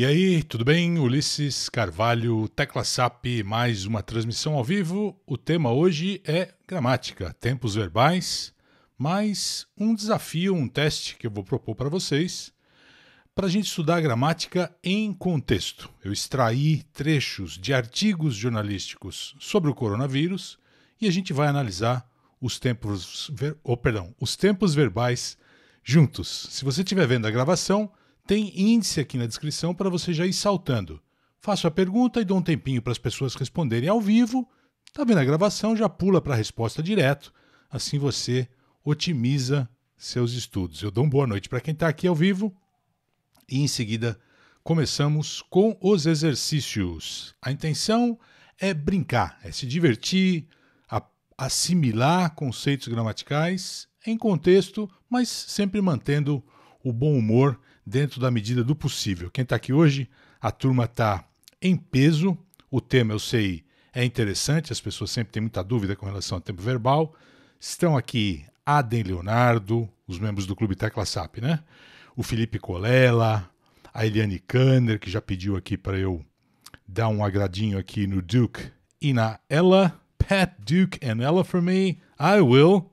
E aí, tudo bem? Ulisses Carvalho, Tecla SAP, mais uma transmissão ao vivo. O tema hoje é gramática, tempos verbais, mais um desafio, um teste que eu vou propor para vocês, para a gente estudar a gramática em contexto. Eu extraí trechos de artigos jornalísticos sobre o coronavírus e a gente vai analisar os tempos, ver... oh, perdão, os tempos verbais juntos. Se você estiver vendo a gravação, tem índice aqui na descrição para você já ir saltando. Faço a pergunta e dou um tempinho para as pessoas responderem ao vivo. Tá vendo a gravação? Já pula para a resposta direto. Assim você otimiza seus estudos. Eu dou uma boa noite para quem está aqui ao vivo e em seguida começamos com os exercícios. A intenção é brincar, é se divertir, assimilar conceitos gramaticais em contexto, mas sempre mantendo o bom humor dentro da medida do possível. Quem está aqui hoje, a turma está em peso. O tema eu sei é interessante, as pessoas sempre têm muita dúvida com relação ao tempo verbal. Estão aqui Adem Leonardo, os membros do Clube Tecla SAP, né? O Felipe Colela, a Eliane Kanner, que já pediu aqui para eu dar um agradinho aqui no Duke e na Ella. Pat Duke and Ella for me, I will.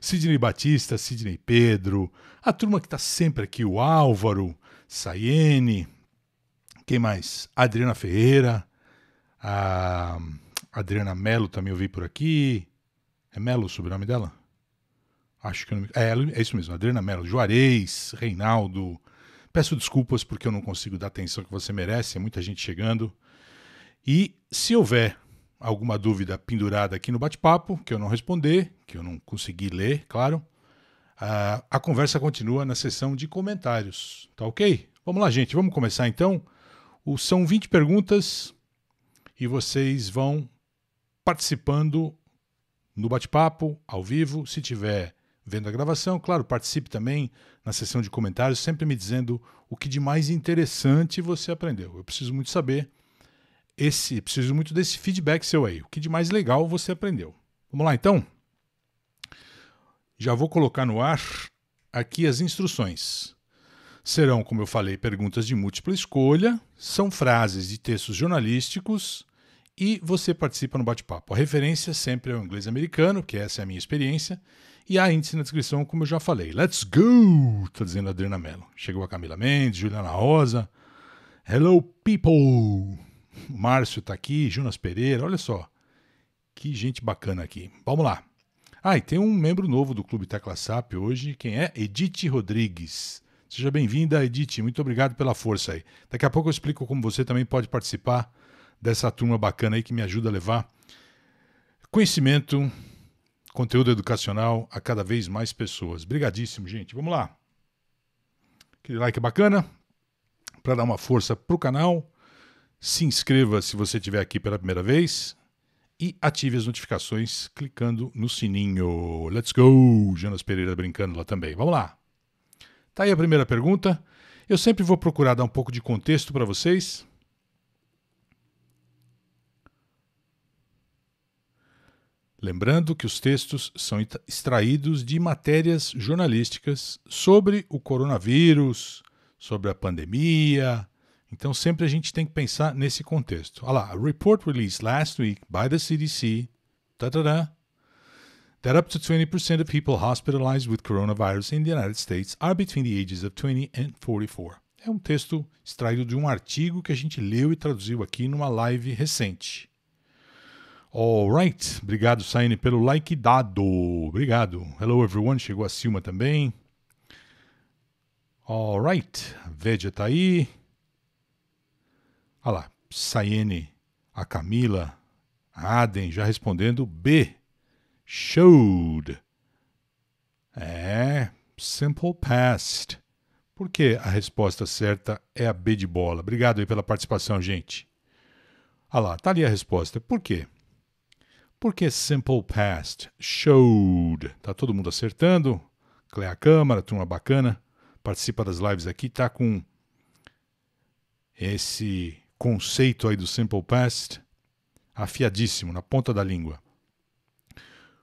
Sidney Batista, Sidney Pedro, a turma que está sempre aqui, o Álvaro, Sayene quem mais? Adriana Ferreira, a Adriana Melo também eu vi por aqui. É Melo o sobrenome dela? Acho que eu não... é, é isso mesmo, Adriana Melo, Juarez, Reinaldo. Peço desculpas porque eu não consigo dar a atenção que você merece, é muita gente chegando. E se houver alguma dúvida pendurada aqui no bate-papo, que eu não responder, que eu não consegui ler, claro, Uh, a conversa continua na sessão de comentários, tá ok? Vamos lá, gente, vamos começar então. O, são 20 perguntas e vocês vão participando no bate-papo, ao vivo. Se tiver vendo a gravação, claro, participe também na sessão de comentários, sempre me dizendo o que de mais interessante você aprendeu. Eu preciso muito saber esse, preciso muito desse feedback seu aí, o que de mais legal você aprendeu. Vamos lá então? Já vou colocar no ar aqui as instruções. Serão, como eu falei, perguntas de múltipla escolha, são frases de textos jornalísticos e você participa no bate-papo. A referência sempre é o inglês americano, que essa é a minha experiência, e há índice na descrição, como eu já falei. Let's go! Tá dizendo a Adriana Mello. Chegou a Camila Mendes, Juliana Rosa. Hello, people! Márcio está aqui, Jonas Pereira, olha só. Que gente bacana aqui. Vamos lá. Ah, e tem um membro novo do Clube Tecla SAP hoje, quem é? Edith Rodrigues. Seja bem-vinda, Edith. Muito obrigado pela força aí. Daqui a pouco eu explico como você também pode participar dessa turma bacana aí que me ajuda a levar conhecimento, conteúdo educacional a cada vez mais pessoas. Obrigadíssimo, gente. Vamos lá. Aquele like bacana para dar uma força pro canal. Se inscreva se você estiver aqui pela primeira vez e ative as notificações clicando no sininho. Let's go! Jonas Pereira brincando lá também. Vamos lá! Tá aí a primeira pergunta. Eu sempre vou procurar dar um pouco de contexto para vocês. Lembrando que os textos são extraídos de matérias jornalísticas sobre o coronavírus, sobre a pandemia, então sempre a gente tem que pensar nesse contexto. Olha lá, a report released last week by the CDC, ta tá, -ta tá, -ta, tá, that up to 20% of people hospitalized with coronavirus in the United States are between the ages of 20 and 44. É um texto extraído de um artigo que a gente leu e traduziu aqui numa live recente. Alright, obrigado Saine pelo like dado. Obrigado. Hello everyone, chegou a Silma também. Alright, Veja tá aí. Olha lá, Sayene, a Camila, a Aden já respondendo B. Showed. É, simple past. Porque a resposta certa é a B de bola. Obrigado aí pela participação, gente. Olha lá, tá ali a resposta. Por quê? Porque simple past showed. Tá todo mundo acertando. Cleia Câmara, turma bacana, participa das lives aqui, tá com esse conceito aí do Simple Past afiadíssimo, na ponta da língua.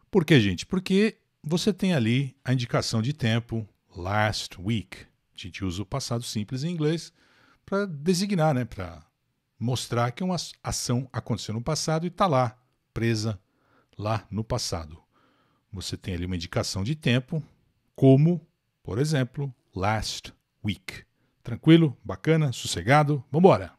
Por que, gente? Porque você tem ali a indicação de tempo last week. A gente usa o passado simples em inglês para designar, né, para mostrar que uma ação aconteceu no passado e está lá, presa lá no passado. Você tem ali uma indicação de tempo, como, por exemplo, last week. Tranquilo? Bacana? Sossegado? Vambora!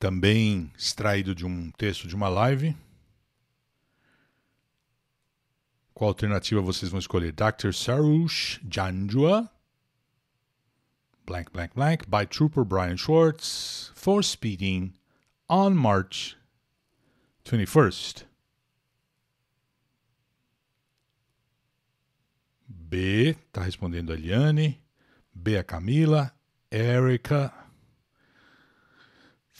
também extraído de um texto de uma live. Qual alternativa vocês vão escolher? Dr. Sarush Janjua, blank, blank, blank, by Trooper Brian Schwartz, for speeding on March 21st. B, está respondendo a Eliane. B, a Camila. Erica,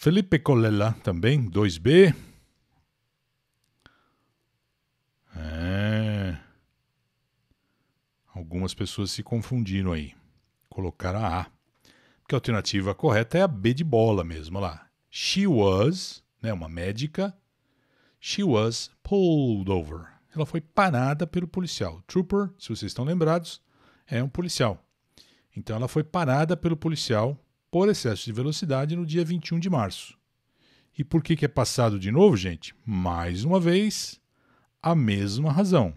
Felipe Colella também, 2B. É. Algumas pessoas se confundiram aí. Colocaram a A. Porque a alternativa correta é a B de bola mesmo, olha lá. She was, né, uma médica. She was pulled over. Ela foi parada pelo policial. Trooper, se vocês estão lembrados, é um policial. Então ela foi parada pelo policial por excesso de velocidade no dia 21 de março. E por que, que é passado de novo, gente? Mais uma vez, a mesma razão.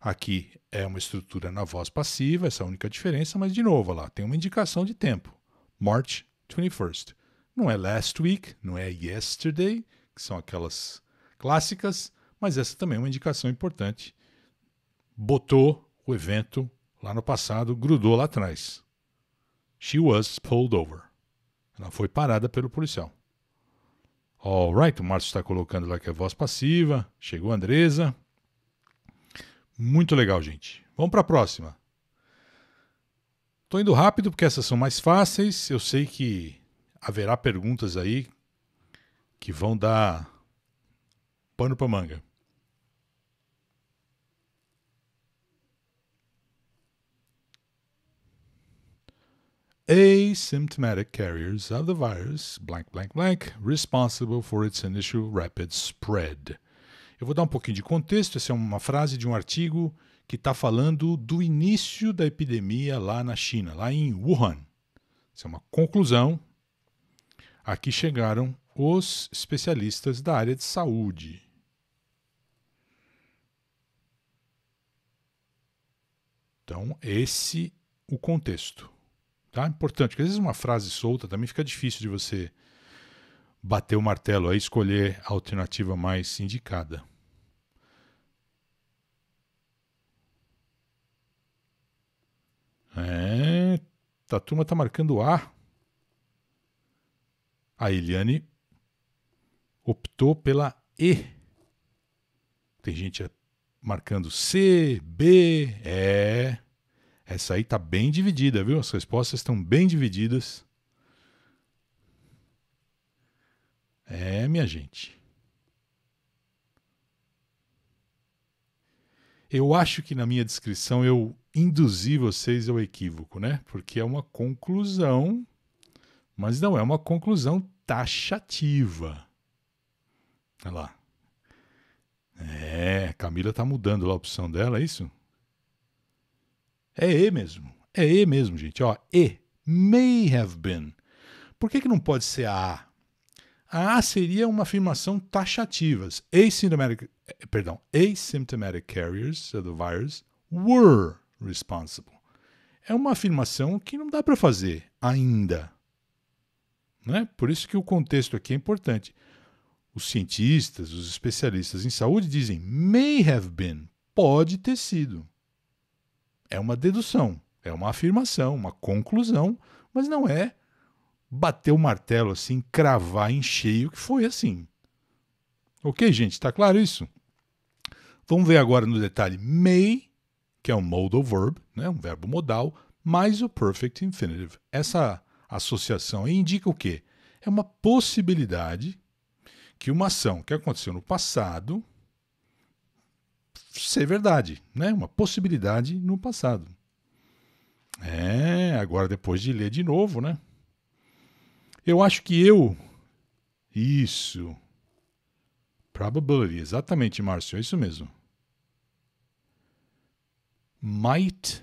Aqui é uma estrutura na voz passiva, essa é a única diferença, mas de novo, lá tem uma indicação de tempo. March 21st. Não é last week, não é yesterday, que são aquelas clássicas, mas essa também é uma indicação importante. Botou o evento lá no passado, grudou lá atrás. She was pulled over. Ela foi parada pelo policial. Alright, o Márcio está colocando lá que é voz passiva. Chegou a Andresa. Muito legal, gente. Vamos para a próxima. Estou indo rápido porque essas são mais fáceis. Eu sei que haverá perguntas aí que vão dar pano para manga. asymptomatic carriers of the virus, blank, blank, blank, responsible for its initial rapid spread. Eu vou dar um pouquinho de contexto, essa é uma frase de um artigo que está falando do início da epidemia lá na China, lá em Wuhan. Essa é uma conclusão. Aqui chegaram os especialistas da área de saúde. Então, esse o contexto. Tá? Importante, porque às vezes uma frase solta também fica difícil de você bater o martelo, aí escolher a alternativa mais indicada. É, tá, a turma tá marcando A. A Eliane optou pela E. Tem gente marcando C, B, E. Essa aí tá bem dividida, viu? As respostas estão bem divididas. É, minha gente. Eu acho que na minha descrição eu induzi vocês ao equívoco, né? Porque é uma conclusão, mas não é uma conclusão taxativa. Olha lá. É, Camila tá mudando lá a opção dela, é isso? É E mesmo. É E mesmo, gente. Ó, E. May have been. Por que, que não pode ser a A? seria uma afirmação taxativa. Asymptomatic, eh, perdão, asymptomatic carriers é of the virus were responsible. É uma afirmação que não dá para fazer ainda. Né? Por isso que o contexto aqui é importante. Os cientistas, os especialistas em saúde dizem may have been, pode ter sido. É uma dedução, é uma afirmação, uma conclusão, mas não é bater o martelo assim, cravar em cheio que foi assim. Ok, gente? Está claro isso? Vamos ver agora no detalhe may, que é um modal verb, né? um verbo modal, mais o perfect infinitive. Essa associação indica o quê? É uma possibilidade que uma ação que aconteceu no passado ser verdade, né? Uma possibilidade no passado. É, agora depois de ler de novo, né? Eu acho que eu. Isso. Probability, exatamente, Márcio, é isso mesmo. Might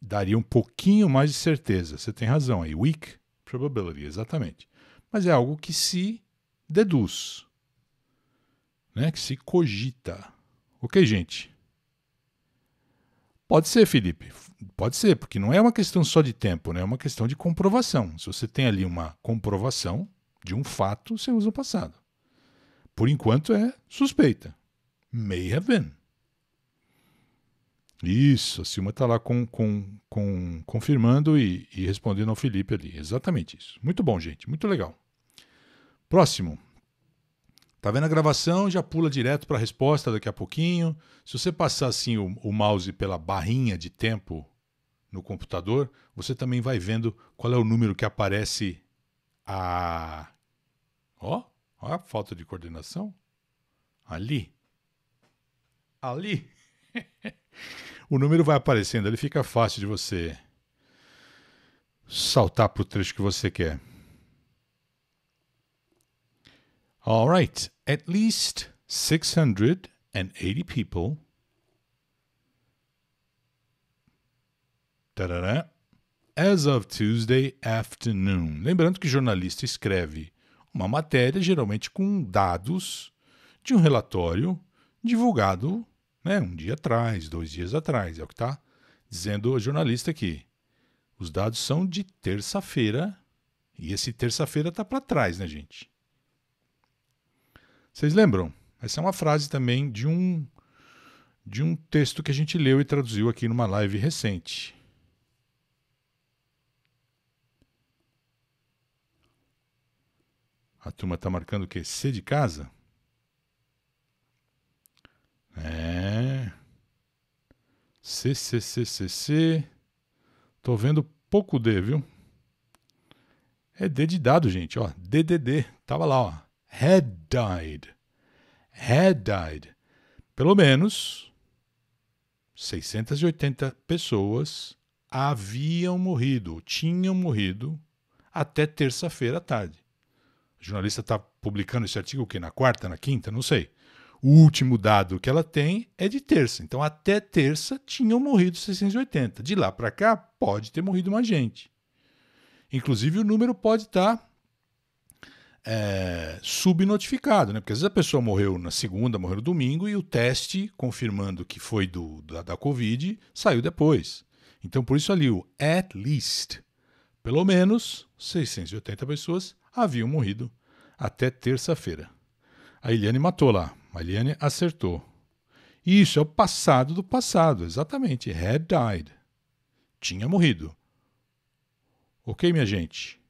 daria um pouquinho mais de certeza. Você tem razão aí. Weak probability, exatamente. Mas é algo que se deduz, né? que se cogita. Ok, gente? Pode ser, Felipe. Pode ser, porque não é uma questão só de tempo, né? é uma questão de comprovação. Se você tem ali uma comprovação de um fato, você usa o passado. Por enquanto é suspeita. May have been. Isso, a Silma está lá com, com, com, confirmando e, e respondendo ao Felipe ali. Exatamente isso. Muito bom, gente. Muito legal. Próximo. Tá vendo a gravação, já pula direto para a resposta daqui a pouquinho. Se você passar assim o, o mouse pela barrinha de tempo no computador, você também vai vendo qual é o número que aparece a Ó, a falta de coordenação. Ali. Ali. o número vai aparecendo, ele fica fácil de você saltar para o trecho que você quer. All right at least 680 people tarará, as of Tuesday afternoon. Lembrando que jornalista escreve uma matéria geralmente com dados de um relatório divulgado né, um dia atrás, dois dias atrás. É o que está dizendo o jornalista aqui. Os dados são de terça-feira e esse terça-feira está para trás, né, gente? Vocês lembram? Essa é uma frase também de um de um texto que a gente leu e traduziu aqui numa live recente. A turma está marcando o quê? C de casa? É. C, C, C, C, C. Tô vendo pouco D, viu? É D de dado, gente, ó. DDD. Tava lá, ó had died. Had died. Pelo menos 680 pessoas haviam morrido, tinham morrido até terça-feira à tarde. O jornalista está publicando esse artigo que na quarta, na quinta, não sei. O último dado que ela tem é de terça. Então até terça tinham morrido 680. De lá para cá pode ter morrido mais gente. Inclusive o número pode estar tá é, subnotificado, né? Porque às vezes a pessoa morreu na segunda, morreu no domingo e o teste confirmando que foi do, da, da Covid saiu depois. Então, por isso ali o at least, pelo menos 680 pessoas haviam morrido até terça-feira. A Eliane matou lá, a Eliane acertou. Isso é o passado do passado, exatamente. Had died. Tinha morrido. Ok, minha gente?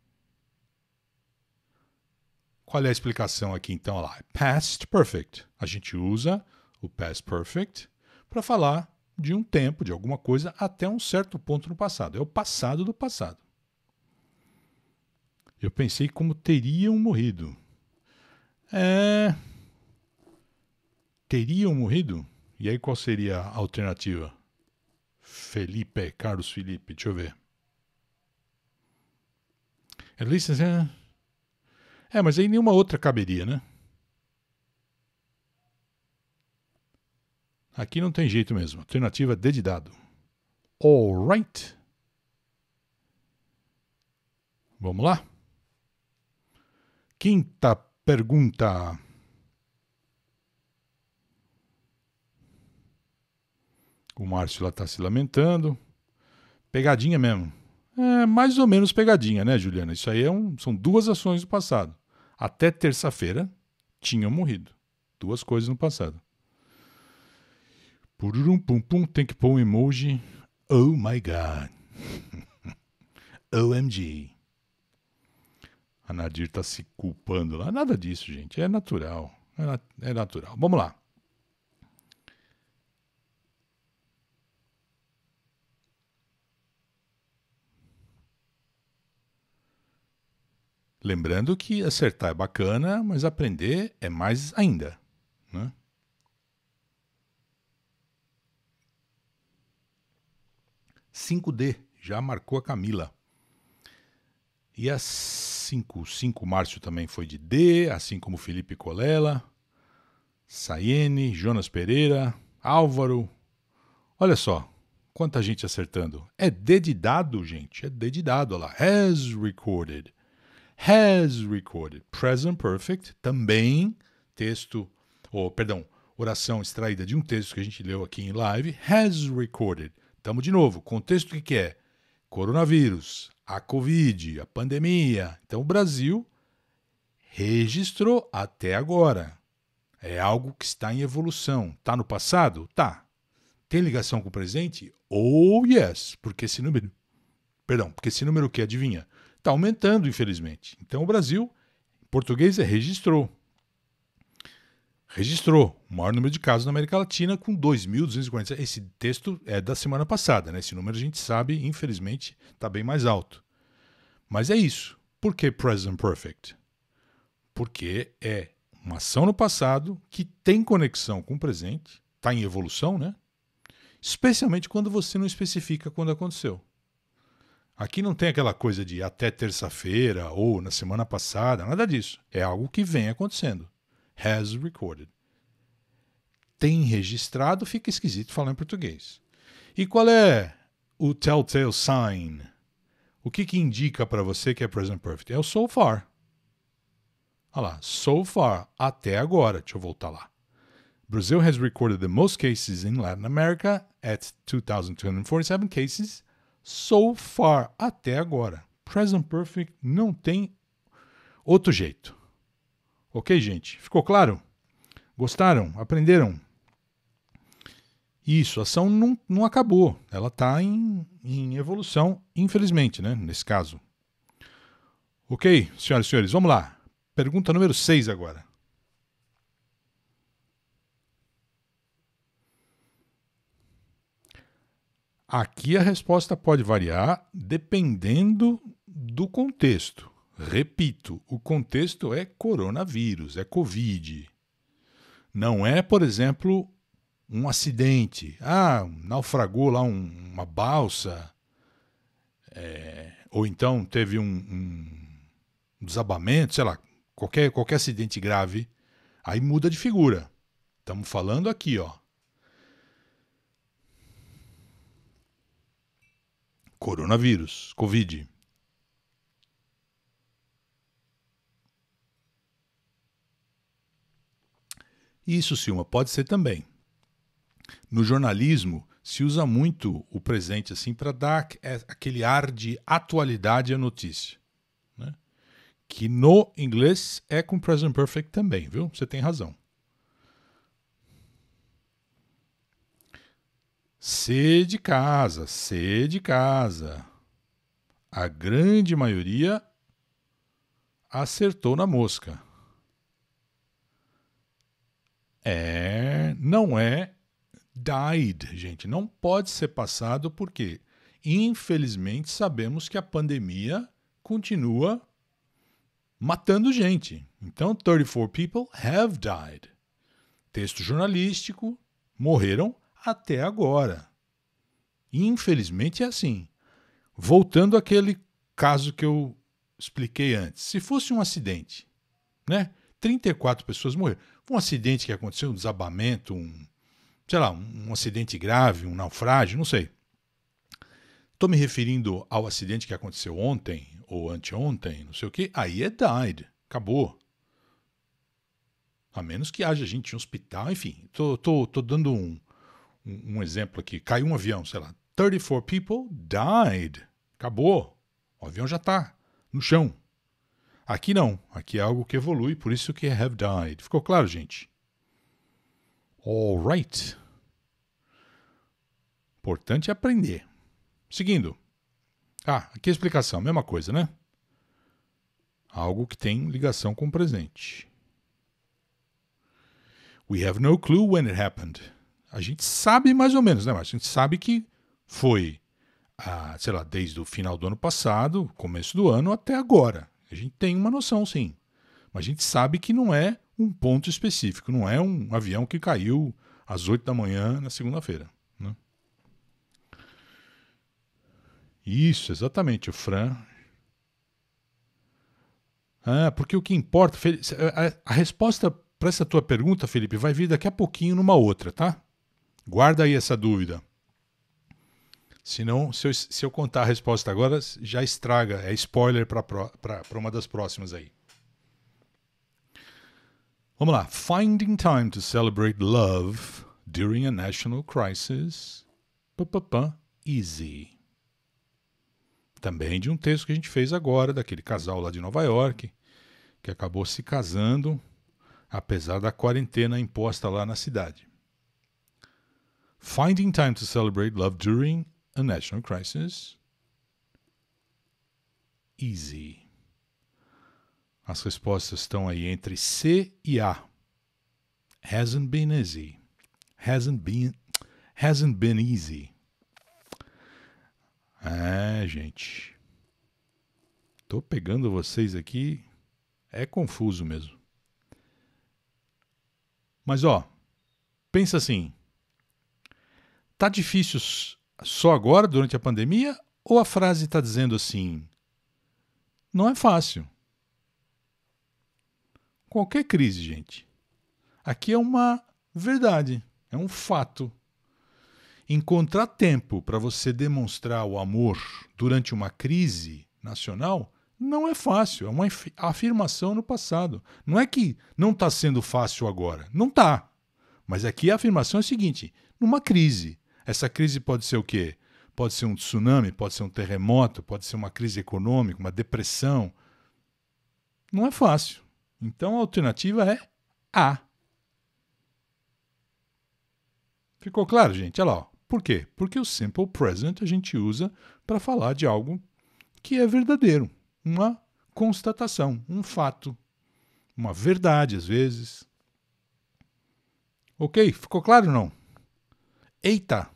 Qual é a explicação aqui então? Olha lá, past perfect. A gente usa o past perfect para falar de um tempo, de alguma coisa, até um certo ponto no passado. É o passado do passado. Eu pensei como teriam morrido. É. Teriam morrido? E aí qual seria a alternativa? Felipe, Carlos Felipe, deixa eu ver. At least. Uh, é, mas aí nenhuma outra caberia, né? Aqui não tem jeito mesmo. Alternativa D de dado. Alright. Vamos lá? Quinta pergunta. O Márcio lá está se lamentando. Pegadinha mesmo. É mais ou menos pegadinha, né, Juliana? Isso aí é um, são duas ações do passado até terça-feira, tinham morrido. Duas coisas no passado. Pururum pum pum, tem que pôr um emoji. Oh my god. OMG. A Nadir tá se culpando lá. Nada disso, gente. É natural. É, nat é natural. Vamos lá. Lembrando que acertar é bacana, mas aprender é mais ainda. Né? ...5D, já marcou a Camila. E a 5, 5 Márcio também foi de D, assim como Felipe Colela, Sayene, Jonas Pereira, Álvaro. Olha só, quanta gente acertando. É D de dado, gente, é D de dado, olha lá. Has recorded has recorded. Present perfect, também texto, ou perdão, oração extraída de um texto que a gente leu aqui em live, has recorded. Estamos de novo, contexto que, que é? Coronavírus, a Covid, a pandemia. Então o Brasil registrou até agora. É algo que está em evolução. Está no passado? Tá. Tem ligação com o presente? Oh yes, porque esse número. Perdão, porque esse número que adivinha? está aumentando, infelizmente. Então o Brasil, em português, é registrou. Registrou o maior número de casos na América Latina, com 2.247. Esse texto é da semana passada, né? Esse número a gente sabe, infelizmente, está bem mais alto. Mas é isso. Por que Present Perfect? Porque é uma ação no passado que tem conexão com o presente, está em evolução, né? Especialmente quando você não especifica quando aconteceu. Aqui não tem aquela coisa de até terça-feira ou na semana passada, nada disso. É algo que vem acontecendo. Has recorded. Tem registrado, fica esquisito falar em português. E qual é o telltale sign? O que, que indica para você que é present perfect? É o so far. Olha lá, so far, até agora. Deixa eu voltar lá. Brazil has recorded the most cases in Latin America at 2,247 cases So far, até agora. Present Perfect não tem outro jeito. Ok, gente? Ficou claro? Gostaram? Aprenderam? Isso, a ação não, não acabou. Ela está em, em evolução, infelizmente, né? Nesse caso. Ok, senhoras e senhores, vamos lá. Pergunta número 6 agora. Aqui a resposta pode variar dependendo do contexto. Repito, o contexto é coronavírus, é Covid. Não é, por exemplo, um acidente. Ah, naufragou lá um, uma balsa. É, ou então teve um, um desabamento, sei lá, qualquer, qualquer acidente grave. Aí muda de figura. Estamos falando aqui, ó, coronavírus, Covid. Isso, Silma, pode ser também. No jornalismo, se usa muito o presente assim para dar é, aquele ar de atualidade à notícia. Né? Que no inglês é com present perfect também, viu? Você tem razão. C de casa, C de casa. A grande maioria acertou na mosca. É, não é died, gente. Não pode ser passado porque, infelizmente, sabemos que a pandemia continua matando gente. Então, 34 people have died. Texto jornalístico, morreram até agora. Infelizmente é assim. Voltando àquele caso que eu expliquei antes. Se fosse um acidente, né? 34 pessoas morreram. Um acidente que aconteceu, um desabamento, um, sei lá, um acidente grave, um naufrágio, não sei. Estou me referindo ao acidente que aconteceu ontem ou anteontem, não sei o que. Aí é died, acabou. A menos que haja gente em um hospital, enfim. Tô, tô, tô dando um, um, um exemplo aqui, caiu um avião, sei lá, 34 people died. Acabou. O avião já está no chão. Aqui não. Aqui é algo que evolui, por isso que have died. Ficou claro, gente? Alright. Importante é aprender. Seguindo. Ah, aqui a explicação, mesma coisa, né? Algo que tem ligação com o presente. We have no clue when it happened. A gente sabe mais ou menos, né, Márcio? A gente sabe que foi, ah, sei lá, desde o final do ano passado, começo do ano, até agora. A gente tem uma noção, sim. Mas a gente sabe que não é um ponto específico, não é um avião que caiu às 8 da manhã na segunda-feira. Né? Isso, exatamente, o Fran. Ah, porque o que importa. A resposta para essa tua pergunta, Felipe, vai vir daqui a pouquinho numa outra, tá? Guarda aí essa dúvida. Senão, se eu, se eu contar a resposta agora, já estraga. É spoiler para uma das próximas aí. Vamos lá. Finding time to celebrate love during a national crisis. P easy. Também de um texto que a gente fez agora, daquele casal lá de Nova York, que acabou se casando, apesar da quarentena imposta lá na cidade. Finding Time to Celebrate Love During a National Crisis. Easy. As respostas estão aí entre C e A. Hasn't been easy. Hasn't been, hasn't been easy. Ah, gente. Tô pegando vocês aqui. É confuso mesmo. Mas ó, pensa assim. Tá difícil só agora, durante a pandemia? Ou a frase está dizendo assim: não é fácil. Qualquer crise, gente. Aqui é uma verdade, é um fato. Encontrar tempo para você demonstrar o amor durante uma crise nacional não é fácil, é uma afirmação no passado. Não é que não está sendo fácil agora, não está. Mas aqui a afirmação é a seguinte: numa crise, essa crise pode ser o quê? Pode ser um tsunami, pode ser um terremoto, pode ser uma crise econômica, uma depressão. Não é fácil. Então a alternativa é A. Ficou claro, gente? Olha lá. Por quê? Porque o simple present a gente usa para falar de algo que é verdadeiro, uma constatação, um fato, uma verdade às vezes. Ok? Ficou claro ou não? Eita!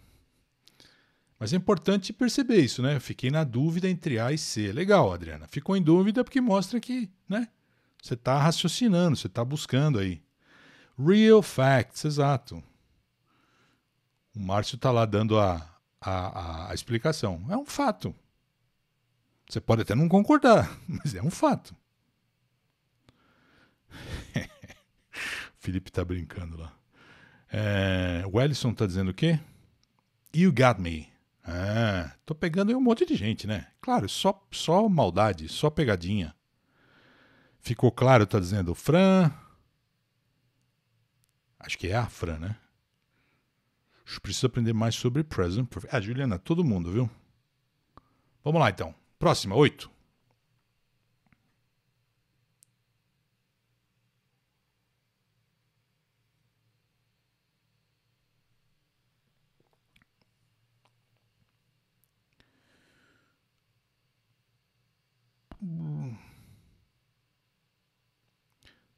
Mas é importante perceber isso, né? Eu fiquei na dúvida entre A e C. Legal, Adriana. Ficou em dúvida porque mostra que, né? Você está raciocinando, você está buscando aí. Real facts, exato. O Márcio está lá dando a, a, a, a explicação. É um fato. Você pode até não concordar, mas é um fato. Felipe está brincando lá. É, o Ellison tá dizendo o quê? You got me. Ah, tô pegando aí um monte de gente, né? Claro, só, só maldade, só pegadinha. Ficou claro, tá dizendo o Fran. Acho que é a Fran, né? Preciso aprender mais sobre Present Perfect. Ah, Juliana, todo mundo, viu? Vamos lá então. Próxima, oito.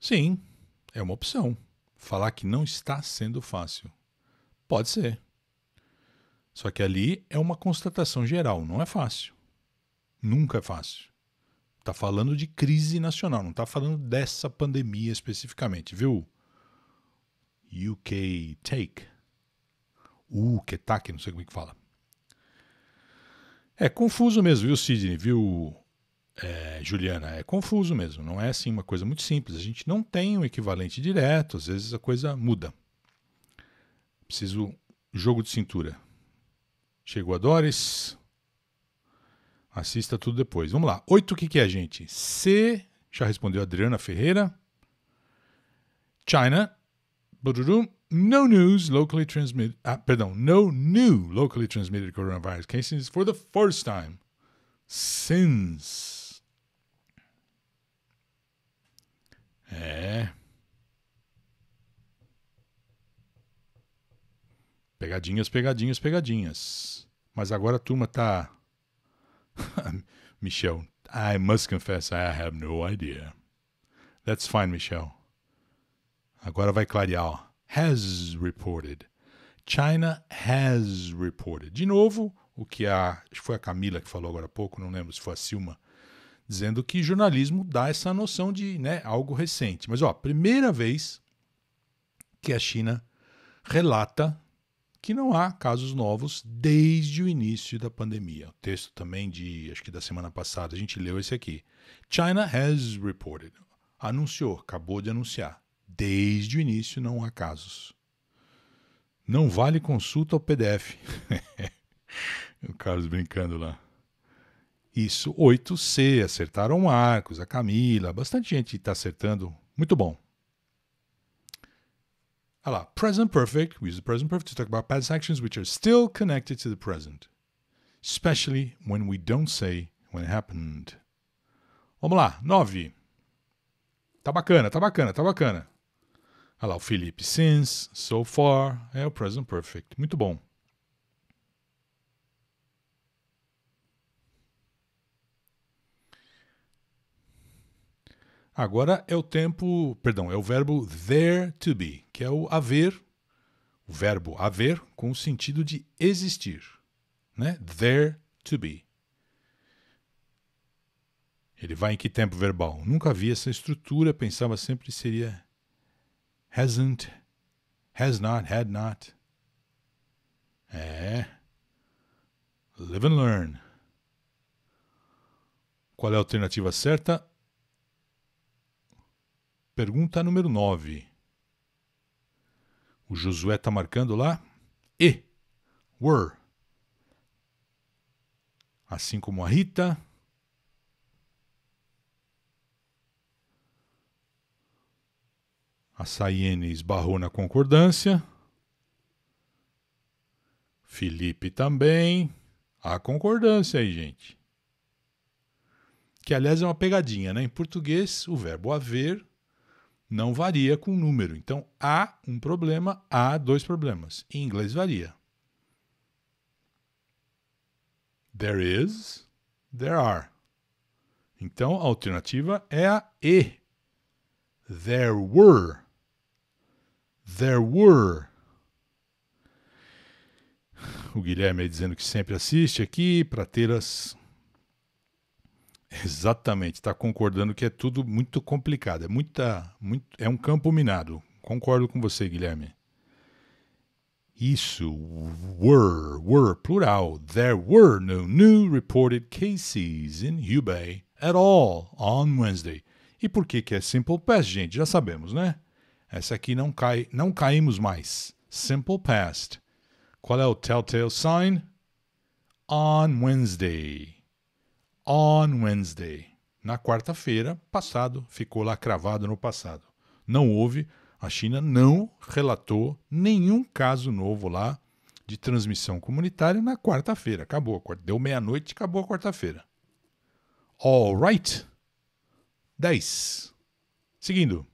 Sim, é uma opção. Falar que não está sendo fácil. Pode ser. Só que ali é uma constatação geral, não é fácil. Nunca é fácil. Está falando de crise nacional, não está falando dessa pandemia especificamente, viu? UK Take. Uh, Ketak, é não sei como é que fala. É confuso mesmo, viu, Sidney, viu, é, Juliana, é confuso mesmo, não é assim uma coisa muito simples. A gente não tem um equivalente direto, às vezes a coisa muda. Preciso jogo de cintura. Chegou a Doris. Assista tudo depois. Vamos lá. Oito, o que, que é, gente? C, já respondeu Adriana Ferreira. China. Budurum. No news locally transmitted. Ah, perdão. No new locally transmitted coronavirus cases for the first time since É. Pegadinhas, pegadinhas, pegadinhas. Mas agora a turma tá. Michel, I must confess I have no idea. That's fine, Michel. Agora vai clarear, ó. Has reported. China has reported. De novo, o que a. Acho que foi a Camila que falou agora há pouco, não lembro se foi a Silma dizendo que jornalismo dá essa noção de né, algo recente. Mas, ó, primeira vez que a China relata que não há casos novos desde o início da pandemia. O texto também de, acho que da semana passada, a gente leu esse aqui. China has reported. Anunciou, acabou de anunciar. Desde o início não há casos. Não vale consulta ao PDF. o Carlos brincando lá. Isso, 8C, acertaram o Marcos, a Camila, bastante gente está acertando. Muito bom. Olha lá, present perfect, we use the present perfect to talk about past actions which are still connected to the present, especially when we don't say when it happened. Vamos lá, 9. Tá bacana, tá bacana, tá bacana. Olha lá, o Felipe, since, so far, é o present perfect. Muito bom. Agora é o tempo, perdão, é o verbo there to be, que é o haver, o verbo haver com o sentido de existir, né? There to be. Ele vai em que tempo verbal? Nunca vi essa estrutura, pensava sempre seria hasn't, has not, had not. É. Live and learn. Qual é a alternativa certa? Pergunta número 9. O Josué está marcando lá. E. Were. Assim como a Rita. A Sayene esbarrou na concordância. Felipe também. A concordância aí, gente. Que, aliás, é uma pegadinha, né? Em português, o verbo haver não varia com o número. Então, há um problema, há dois problemas. Em inglês varia. There is, there are. Então, a alternativa é a E. There were. There were. O Guilherme dizendo que sempre assiste aqui, para as Exatamente, está concordando que é tudo muito complicado, é, muita, muito, é um campo minado. Concordo com você, Guilherme. Isso, were, were, plural. There were no new reported cases in Hubei at all on Wednesday. E por que que é simple past, gente? Já sabemos, né? Essa aqui não cai, não caímos mais. Simple past. Qual é o telltale sign? On Wednesday on Wednesday. Na quarta-feira, passado, ficou lá cravado no passado. Não houve, a China não relatou nenhum caso novo lá de transmissão comunitária na quarta-feira. Acabou, deu meia-noite, acabou a quarta-feira. All right. 10. Seguindo.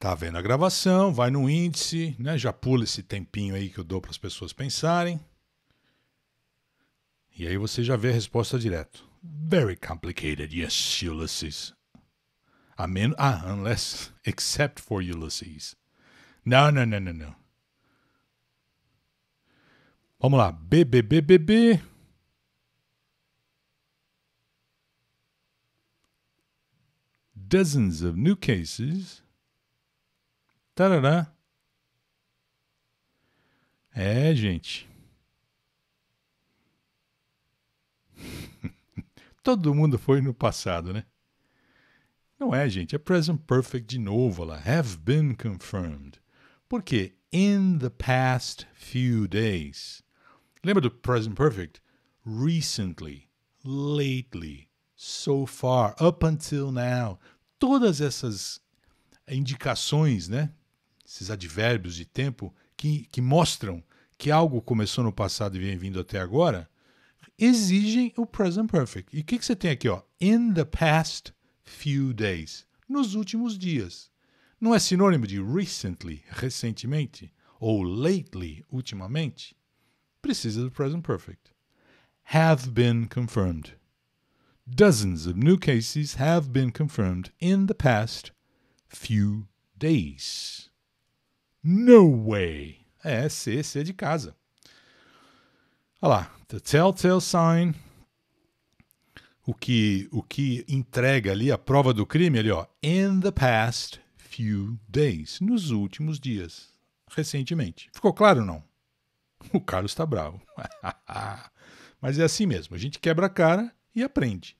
Tá vendo a gravação, vai no índice, né? Já pula esse tempinho aí que eu dou para as pessoas pensarem. E aí você já vê a resposta direto. Very complicated, yes, Ulysses. A menos, ah, unless, except for Ulysses. Não, não, não, não, não. Vamos lá, BBBBB. Dozens of new cases. Tarará. É, gente. Todo mundo foi no passado, né? Não é, gente. É present perfect de novo lá. Have been confirmed. Por quê? In the past few days. Lembra do present perfect? Recently, lately, so far, up until now. Todas essas indicações, né? esses advérbios de tempo que, que mostram que algo começou no passado e vem vindo até agora, exigem o present perfect. E o que, que você tem aqui? Ó? In the past few days. Nos últimos dias. Não é sinônimo de recently, recentemente, ou lately, ultimamente? Precisa do present perfect. Have been confirmed. Dozens of new cases have been confirmed in the past few days. No way. É, C, C de casa. Olha lá. The Telltale Sign. O que, o que entrega ali a prova do crime ali, ó. In the past few days. Nos últimos dias. Recentemente. Ficou claro não? O Carlos está bravo. Mas é assim mesmo. A gente quebra a cara e aprende.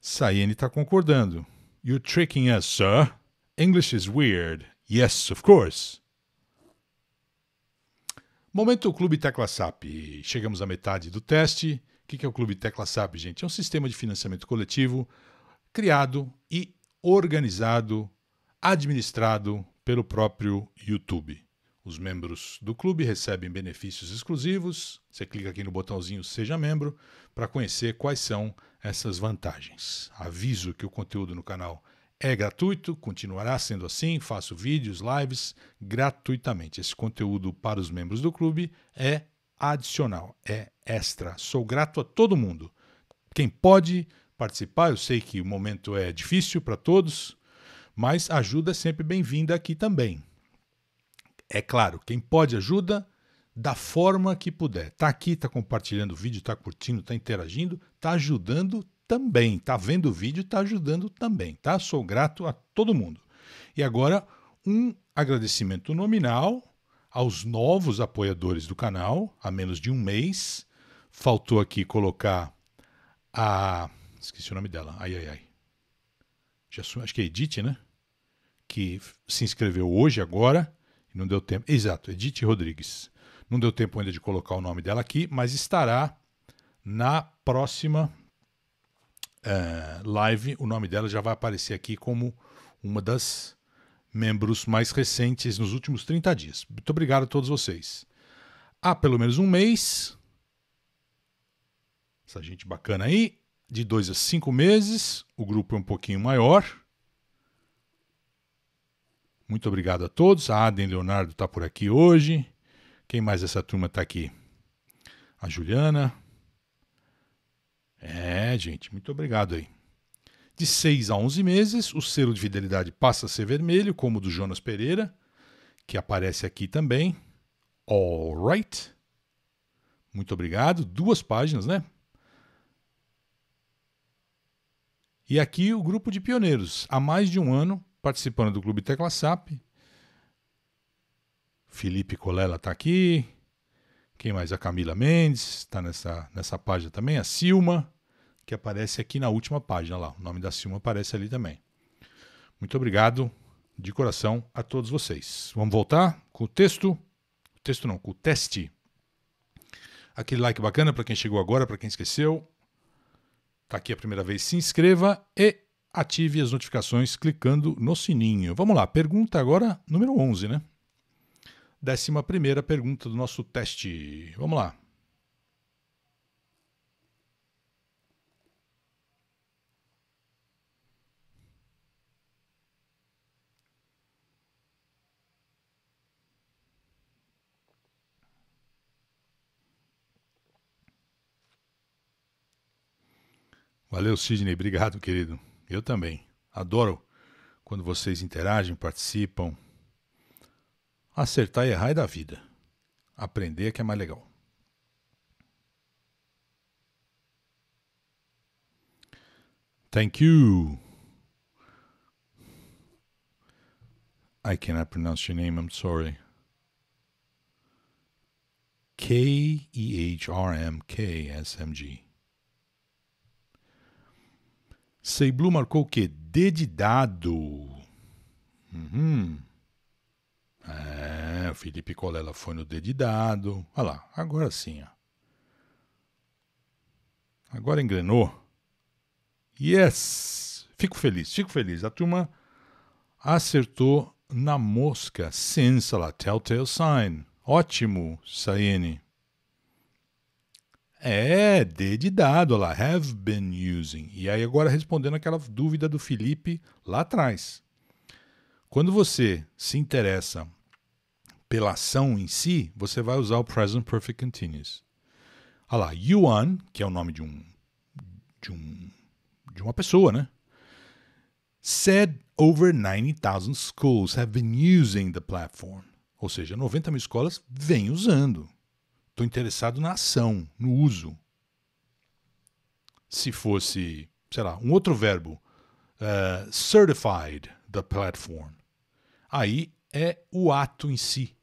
Sayene está concordando. You're tricking us, sir. English is weird. Yes, of course. Momento Clube Tecla SAP. Chegamos à metade do teste. O que é o Clube Tecla SAP, gente? É um sistema de financiamento coletivo criado e organizado, administrado pelo próprio YouTube. Os membros do clube recebem benefícios exclusivos. Você clica aqui no botãozinho Seja Membro para conhecer quais são essas vantagens. Aviso que o conteúdo no canal é gratuito, continuará sendo assim. Faço vídeos, lives gratuitamente. Esse conteúdo para os membros do clube é adicional, é extra. Sou grato a todo mundo. Quem pode participar, eu sei que o momento é difícil para todos, mas ajuda é sempre bem-vinda aqui também. É claro, quem pode ajuda da forma que puder. Tá aqui, tá compartilhando o vídeo, tá curtindo, tá interagindo, tá ajudando também. Tá vendo o vídeo, tá ajudando também, tá? Sou grato a todo mundo. E agora, um agradecimento nominal aos novos apoiadores do canal, há menos de um mês. Faltou aqui colocar a. Esqueci o nome dela. Ai, ai, ai. Já, acho que é Edith, né? Que se inscreveu hoje, agora, não deu tempo. Exato, Edith Rodrigues. Não deu tempo ainda de colocar o nome dela aqui, mas estará na próxima eh, live, o nome dela já vai aparecer aqui como uma das membros mais recentes nos últimos 30 dias. Muito obrigado a todos vocês. Há pelo menos um mês, essa gente bacana aí, de dois a cinco meses, o grupo é um pouquinho maior. Muito obrigado a todos. A Adem Leonardo está por aqui hoje. Quem mais essa turma está aqui? A Juliana, é, gente, muito obrigado aí. De 6 a 11 meses, o selo de fidelidade passa a ser vermelho, como o do Jonas Pereira, que aparece aqui também. All right. Muito obrigado. Duas páginas, né? E aqui o grupo de pioneiros, há mais de um ano, participando do Clube Tecla SAP. Felipe Colela está aqui, quem mais? A Camila Mendes está nessa, nessa página também. A Silma, que aparece aqui na última página lá. O nome da Silma aparece ali também. Muito obrigado de coração a todos vocês. Vamos voltar com o texto? O texto não, com o teste. Aquele like bacana para quem chegou agora, para quem esqueceu. Está aqui a primeira vez. Se inscreva e ative as notificações clicando no sininho. Vamos lá, pergunta agora número 11, né? Décima primeira pergunta do nosso teste. Vamos lá. Valeu, Sidney. Obrigado, querido. Eu também. Adoro quando vocês interagem, participam, Acertar e errar é da vida. Aprender é que é mais legal. Thank you. I cannot pronounce your name, I'm sorry. K E H R M K S M G. Sei Blue marcou o quê? D de dado. Uhum. É, o Felipe Colela foi no dedo dado. Olha lá, agora sim. Ó. Agora engrenou. Yes! Fico feliz, fico feliz. A turma acertou na mosca. Sensa lá, Telltale Sign. Ótimo, Sayene. É, dedidado dado, olha lá, have been using. E aí agora respondendo aquela dúvida do Felipe lá atrás. Quando você se interessa pela ação em si, você vai usar o present perfect continuous. Olha lá, Yuan, que é o nome de um de um de uma pessoa, né? Said over 90,000 schools have been using the platform. Ou seja, 90 mil escolas vêm usando. Estou interessado na ação, no uso. Se fosse, sei lá, um outro verbo, uh, certified the platform aí é o ato em si.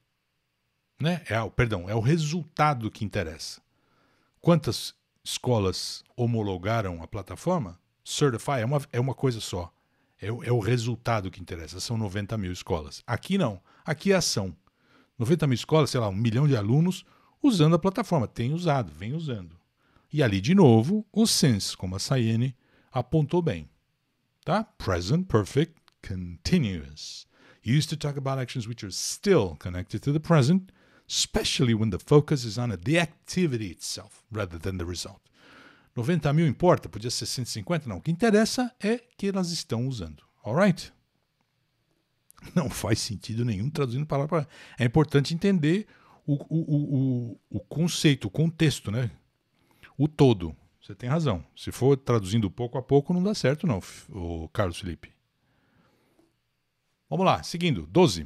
Né? É, perdão, é o resultado que interessa. Quantas escolas homologaram a plataforma? Certify é uma, é uma coisa só. É, é o resultado que interessa. São 90 mil escolas. Aqui não. Aqui é ação. 90 mil escolas, sei lá, um milhão de alunos usando a plataforma. Tem usado, vem usando. E ali, de novo, o Sense, como a Sayene apontou bem. Tá? Present Perfect Continuous used to talk about actions which are still connected to the present, especially when the focus is on the activity itself rather than the result. 90 mil importa, podia ser 150, não. O que interessa é que elas estão usando. right? Não faz sentido nenhum traduzindo palavra. para É importante entender o, o, o, o conceito, o contexto, né? O todo. Você tem razão. Se for traduzindo pouco a pouco, não dá certo, não, o Carlos Felipe. Vamos lá, seguindo, 12.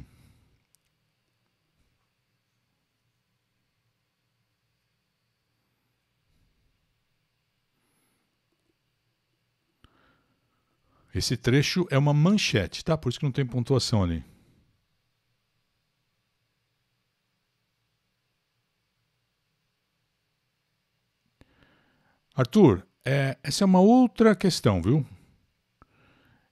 Esse trecho é uma manchete, tá? Por isso que não tem pontuação ali. Arthur, é, essa é uma outra questão, viu?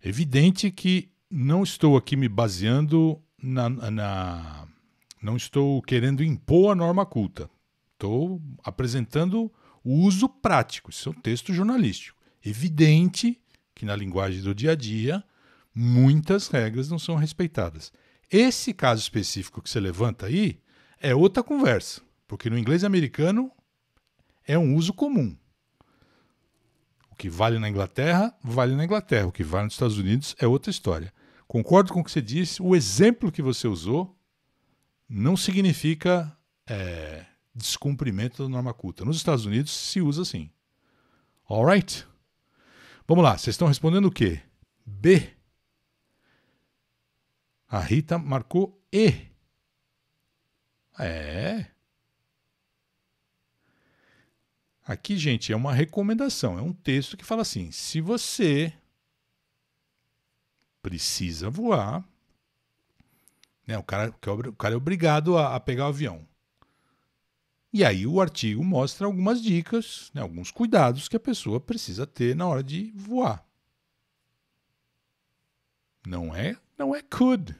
Evidente que não estou aqui me baseando na, na não estou querendo impor a norma culta. Estou apresentando o uso prático. Isso é um texto jornalístico. Evidente que na linguagem do dia a dia muitas regras não são respeitadas. Esse caso específico que você levanta aí é outra conversa, porque no inglês americano é um uso comum. O que vale na Inglaterra, vale na Inglaterra. O que vale nos Estados Unidos é outra história concordo com o que você disse, o exemplo que você usou não significa é, descumprimento da norma culta. Nos Estados Unidos se usa assim. Alright? Vamos lá, vocês estão respondendo o quê? B. A Rita marcou E. É. Aqui, gente, é uma recomendação, é um texto que fala assim: se você precisa voar. Né? O, cara, é o cara é obrigado a, a pegar o avião. E aí o artigo mostra algumas dicas, né, alguns cuidados que a pessoa precisa ter na hora de voar. Não é, não é could.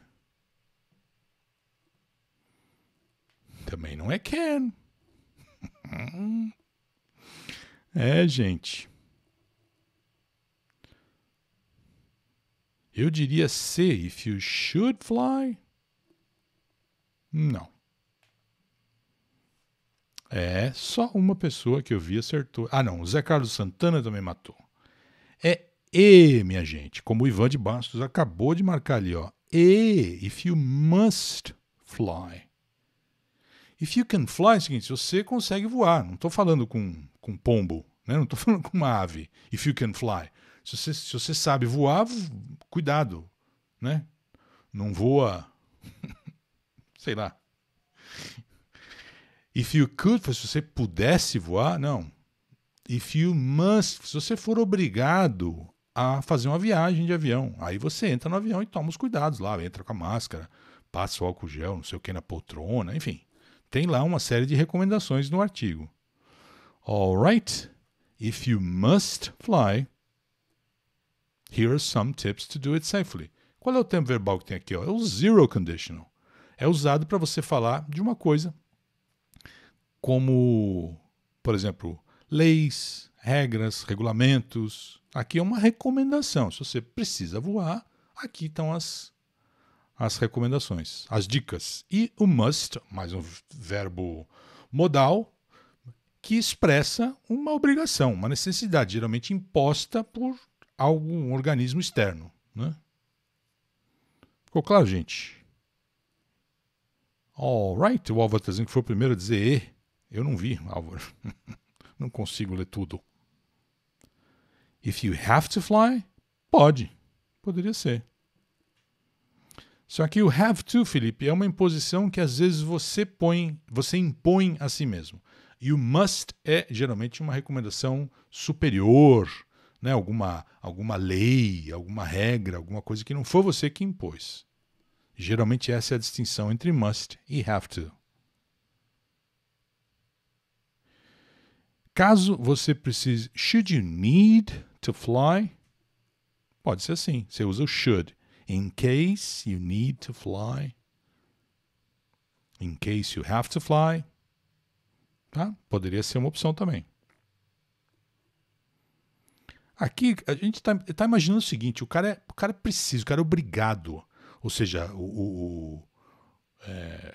Também não é can. é, gente. Eu diria C, if you should fly. Não. É, só uma pessoa que eu vi acertou. Ah, não, o Zé Carlos Santana também matou. É E, minha gente, como o Ivan de Bastos acabou de marcar ali, ó. E, if you must fly. If you can fly é o seguinte, se você consegue voar. Não estou falando com, com pombo, né? não estou falando com uma ave. If you can fly. Se você, se você sabe voar, cuidado, né? Não voa, sei lá. If you could, se você pudesse voar, não. If you must, se você for obrigado a fazer uma viagem de avião, aí você entra no avião e toma os cuidados lá, entra com a máscara, passa o álcool gel, não sei o que na poltrona, enfim. Tem lá uma série de recomendações no artigo. Alright, if you must fly, Here are some tips to do it safely. Qual é o tempo verbal que tem aqui? Ó? É o zero conditional. É usado para você falar de uma coisa como, por exemplo, leis, regras, regulamentos. Aqui é uma recomendação. Se você precisa voar, aqui estão as, as recomendações, as dicas. E o must, mais um verbo modal, que expressa uma obrigação, uma necessidade, geralmente imposta por algum organismo externo. Né? Ficou claro, gente? Alright, o Álvaro Trezinho tá que foi o primeiro a dizer E. Eu não vi, Álvaro. não consigo ler tudo. If you have to fly, pode. Poderia ser. Só que o have to, Felipe, é uma imposição que às vezes você põe, você impõe a si mesmo. E o must é geralmente uma recomendação superior, né, alguma, alguma lei, alguma regra, alguma coisa que não foi você que impôs. Geralmente essa é a distinção entre must e have to. Caso você precise, should you need to fly? Pode ser assim. Você usa o should. In case you need to fly. In case you have to fly. Tá? Poderia ser uma opção também. Aqui a gente está tá imaginando o seguinte: o cara, é, o cara é preciso, o cara é obrigado. Ou seja, o, o, o é,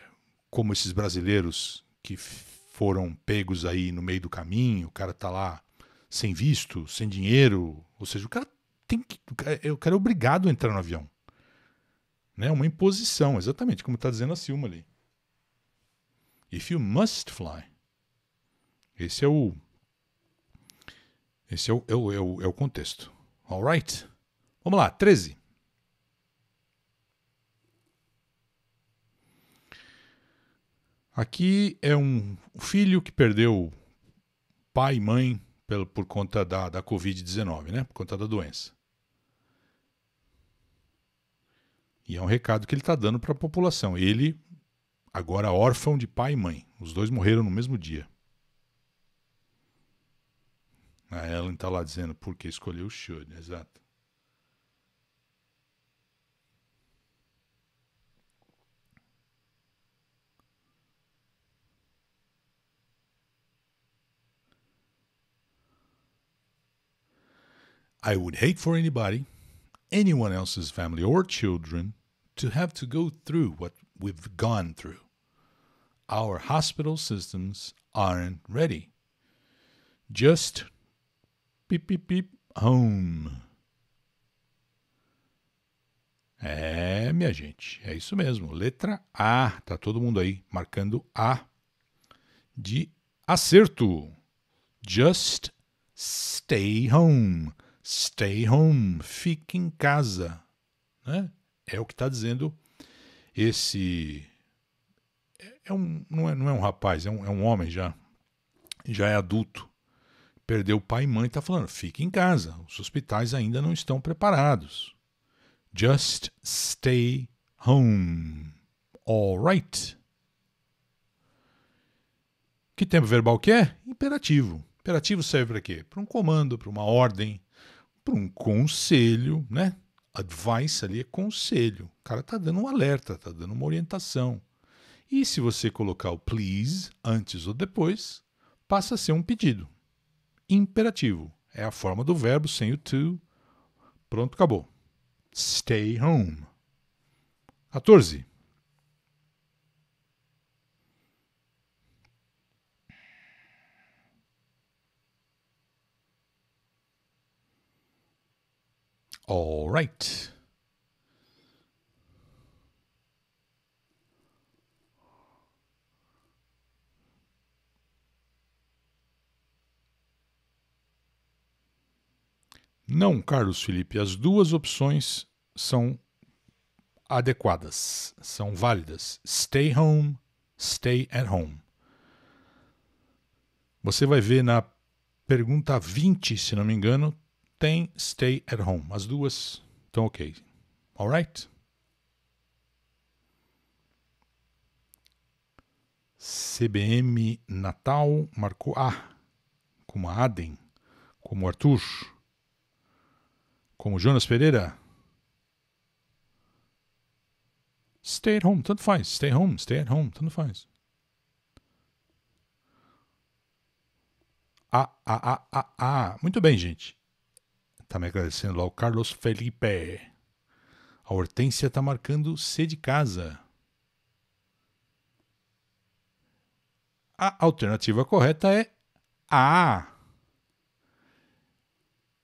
como esses brasileiros que foram pegos aí no meio do caminho, o cara está lá sem visto, sem dinheiro. Ou seja, o cara tem que. O cara, é, o cara é obrigado a entrar no avião. É né? uma imposição, exatamente como está dizendo a Silma ali. If you must fly. Esse é o esse é o, é o, é o, é contexto. Alright? Vamos lá, 13. Aqui é um filho que perdeu pai e mãe pelo, por conta da, da Covid-19, né? Por conta da doença. E é um recado que ele está dando para a população. Ele, agora órfão de pai e mãe. Os dois morreram no mesmo dia. A ah, Ellen está lá dizendo escolheu o should, exato. I would hate for anybody, anyone else's family or children, to have to go through what we've gone through. Our hospital systems aren't ready. Just Pip, pip, pip, home. É, minha gente, é isso mesmo. Letra A, tá todo mundo aí marcando A de acerto. Just stay home. Stay home, fique em casa, né? É o que está dizendo esse é, é um, não, é, não é um rapaz, é um, é um homem já, já é adulto, perdeu pai e mãe, está falando: fique em casa, os hospitais ainda não estão preparados. Just stay home. Alright. Que tempo verbal que é? Imperativo. Imperativo serve para quê? Para um comando, para uma ordem, para um conselho, né? Advice ali é conselho. O cara tá dando um alerta, tá dando uma orientação. E se você colocar o please antes ou depois, passa a ser um pedido imperativo. É a forma do verbo sem o to. Pronto, acabou. Stay home. 14. All right. Não, Carlos Felipe, as duas opções são adequadas, são válidas. Stay home, stay at home. Você vai ver na pergunta 20, se não me engano, tem stay at home. As duas estão ok. Alright? CBM Natal marcou A, ah, como a Aden, como Arthur como o Jonas Pereira. Stay at home, tanto faz. Stay home, stay at home, tanto faz. Ah, ah, ah, ah, ah. Muito bem, gente. Tá me agradecendo lá o Carlos Felipe. A Hortência tá marcando C de casa. A alternativa correta é A.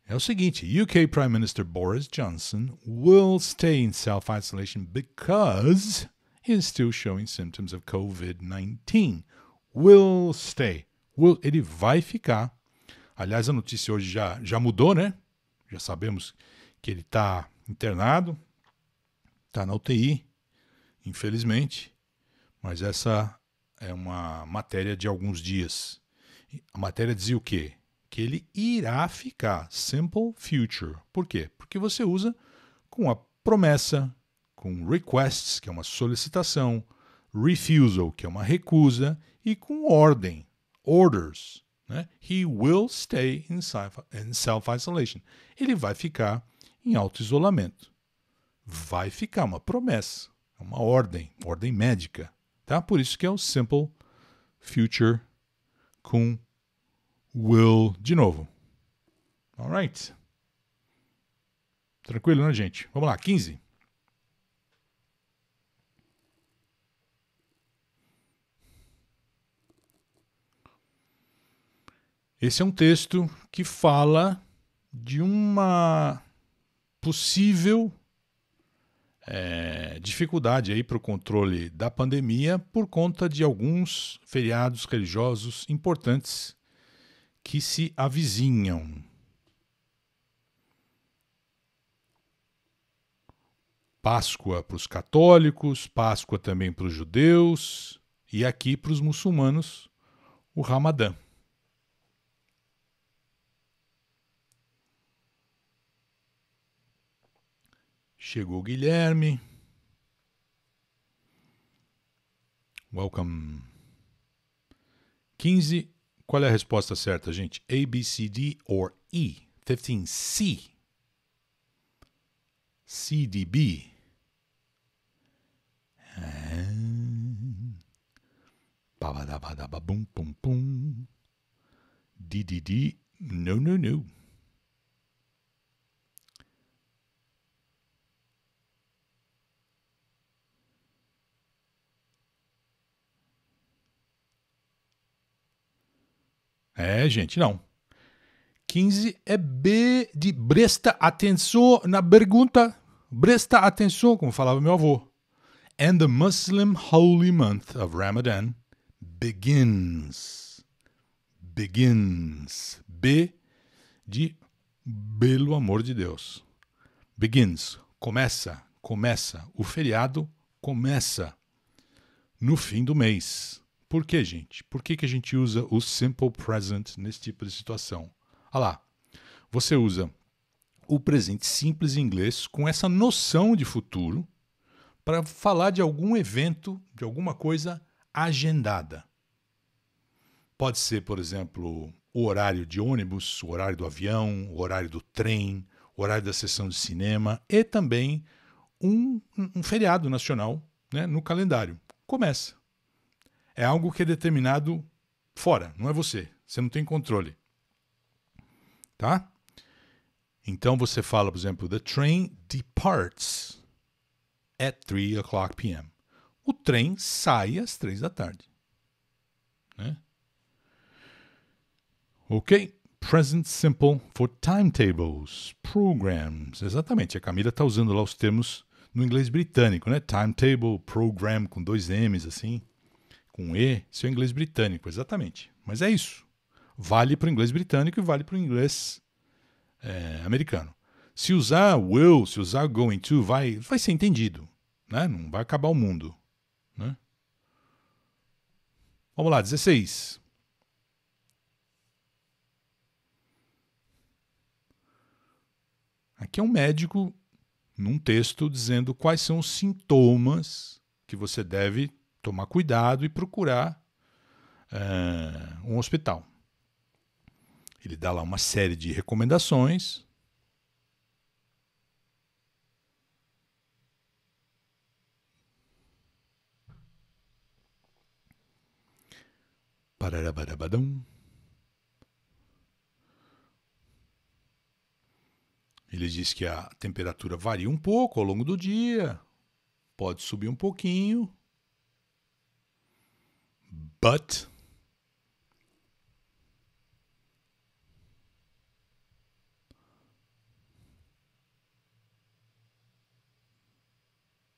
É o seguinte: UK Prime Minister Boris Johnson will stay in self isolation because he is still showing symptoms of COVID-19. Will stay. Will, ele vai ficar. Aliás, a notícia hoje já, já mudou, né? Já sabemos que ele está internado, está na UTI, infelizmente. Mas essa é uma matéria de alguns dias. A matéria dizia o quê? que ele irá ficar simple future. Por quê? Porque você usa com a promessa, com requests, que é uma solicitação, refusal, que é uma recusa, e com ordem, orders. Né? He will stay in self-isolation. Ele vai ficar em auto-isolamento. Vai ficar uma promessa, uma ordem, ordem médica. Tá? Por isso que é o simple future com will de novo. Alright. Tranquilo, né, gente? Vamos lá, 15. Esse é um texto que fala de uma possível é, dificuldade aí para o controle da pandemia por conta de alguns feriados religiosos importantes que se avizinham. Páscoa para os católicos, Páscoa também para os judeus e aqui para os muçulmanos o Ramadã. Chegou Guilherme. Welcome. 15 qual é a resposta certa, gente? A, B, C, D or E? 15C. C, D, CDB. Ah. Babadabadababum, pum, pum. D. No, no, no. É, gente, não. 15 é B de presta atenção na pergunta. Presta atenção, como falava meu avô. And the Muslim holy month of Ramadan begins. Begins. B de pelo amor de Deus. Begins. Começa. Começa. O feriado começa no fim do mês. Por que, gente? Por que, que a gente usa o simple present nesse tipo de situação? Olha ah lá, você usa o presente simples em inglês com essa noção de futuro para falar de algum evento, de alguma coisa agendada. Pode ser, por exemplo, o horário de ônibus, o horário do avião, o horário do trem, o horário da sessão de cinema e também um, um feriado nacional né, no calendário. Começa é algo que é determinado fora, não é você. Você não tem controle. Tá? Então você fala, por exemplo, the train departs at 3 o'clock p.m. O trem sai às 3 da tarde. Né? Ok? Present simple for timetables, programs. Exatamente, a Camila está usando lá os termos no inglês britânico, né? Timetable, program com dois M's assim com E, seu inglês britânico, exatamente. Mas é isso. Vale para o inglês britânico e vale para o inglês é, americano. Se usar will, se usar going to, vai, vai ser entendido. Né? Não vai acabar o mundo. Né? Vamos lá, 16. Aqui é um médico num texto dizendo quais são os sintomas que você deve tomar cuidado e procurar uh, um hospital. Ele dá lá uma série de recomendações. Pararabarabadum. Ele diz que a temperatura varia um pouco ao longo do dia, pode subir um pouquinho, But.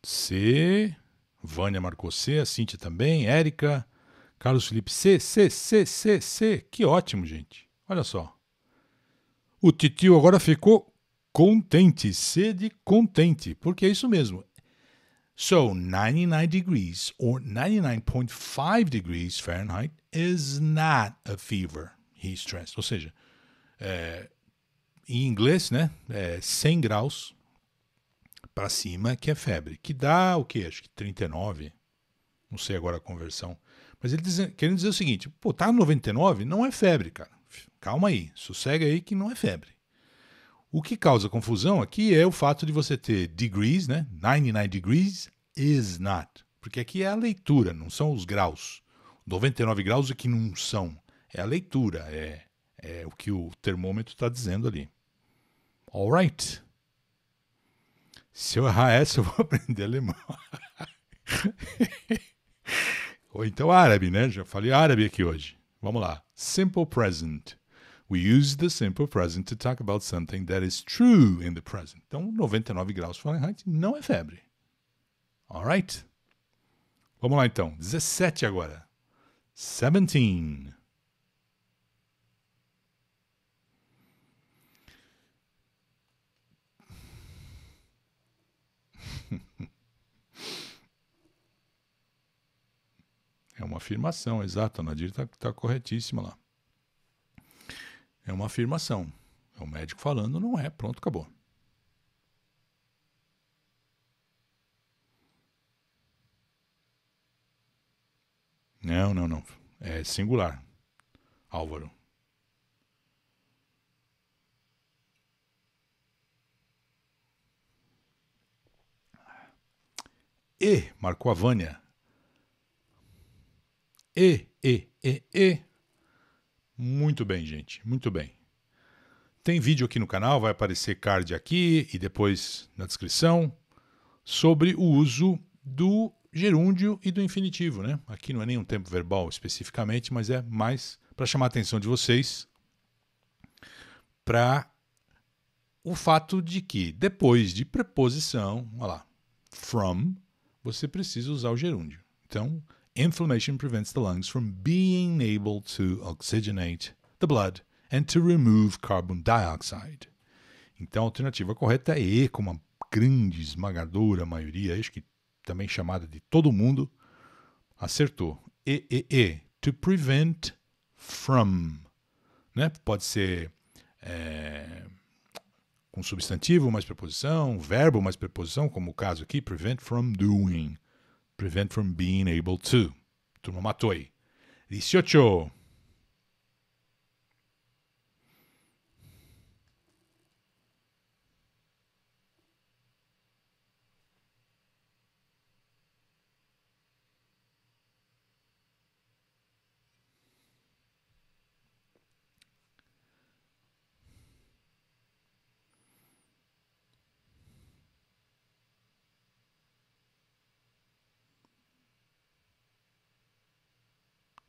C. Vânia marcou C, a Cintia também, Érica, Carlos Felipe C, C, C, C, C. Que ótimo, gente. Olha só. O titio agora ficou contente, C de contente, porque é isso mesmo. So 99 degrees or 99.5 degrees Fahrenheit is not a fever, he stressed. Ou seja, é, em inglês, né, é 100 graus para cima que é febre, que dá o que? Acho que 39, não sei agora a conversão. Mas ele diz, querendo dizer o seguinte, pô, tá 99, não é febre, cara. Calma aí, sossega aí que não é febre. O que causa confusão aqui é o fato de você ter degrees, né? 99 degrees is not. Porque aqui é a leitura, não são os graus. 99 graus é que não são. É a leitura, é, é o que o termômetro está dizendo ali. Alright. Se eu errar essa, eu vou aprender alemão. Ou então árabe, né? Já falei árabe aqui hoje. Vamos lá. Simple present. We use the simple present to talk about something that is true in the present. Então, 99 graus Fahrenheit não é febre. Alright? Vamos lá então. 17 agora. 17. É uma afirmação exata, a Nadir está tá corretíssima lá. É uma afirmação. É o médico falando, não é, pronto, acabou. Não, não, não. É singular. Álvaro. E, marcou a Vânia. E, e, e, e. Muito bem, gente, muito bem. Tem vídeo aqui no canal, vai aparecer card aqui e depois na descrição sobre o uso do gerúndio e do infinitivo, né? Aqui não é nenhum tempo verbal especificamente, mas é mais para chamar a atenção de vocês para o fato de que depois de preposição, olha lá, from, você precisa usar o gerúndio. Então, inflammation prevents the lungs from being able to oxygenate the blood and to remove carbon dioxide. Então, a alternativa correta é E, como a grande esmagadora maioria, acho que também chamada de todo mundo, acertou. E, E, E. To prevent from. Né? Pode ser é, com substantivo mais preposição, verbo mais preposição, como o caso aqui, prevent from doing. prevent from being able to. 18.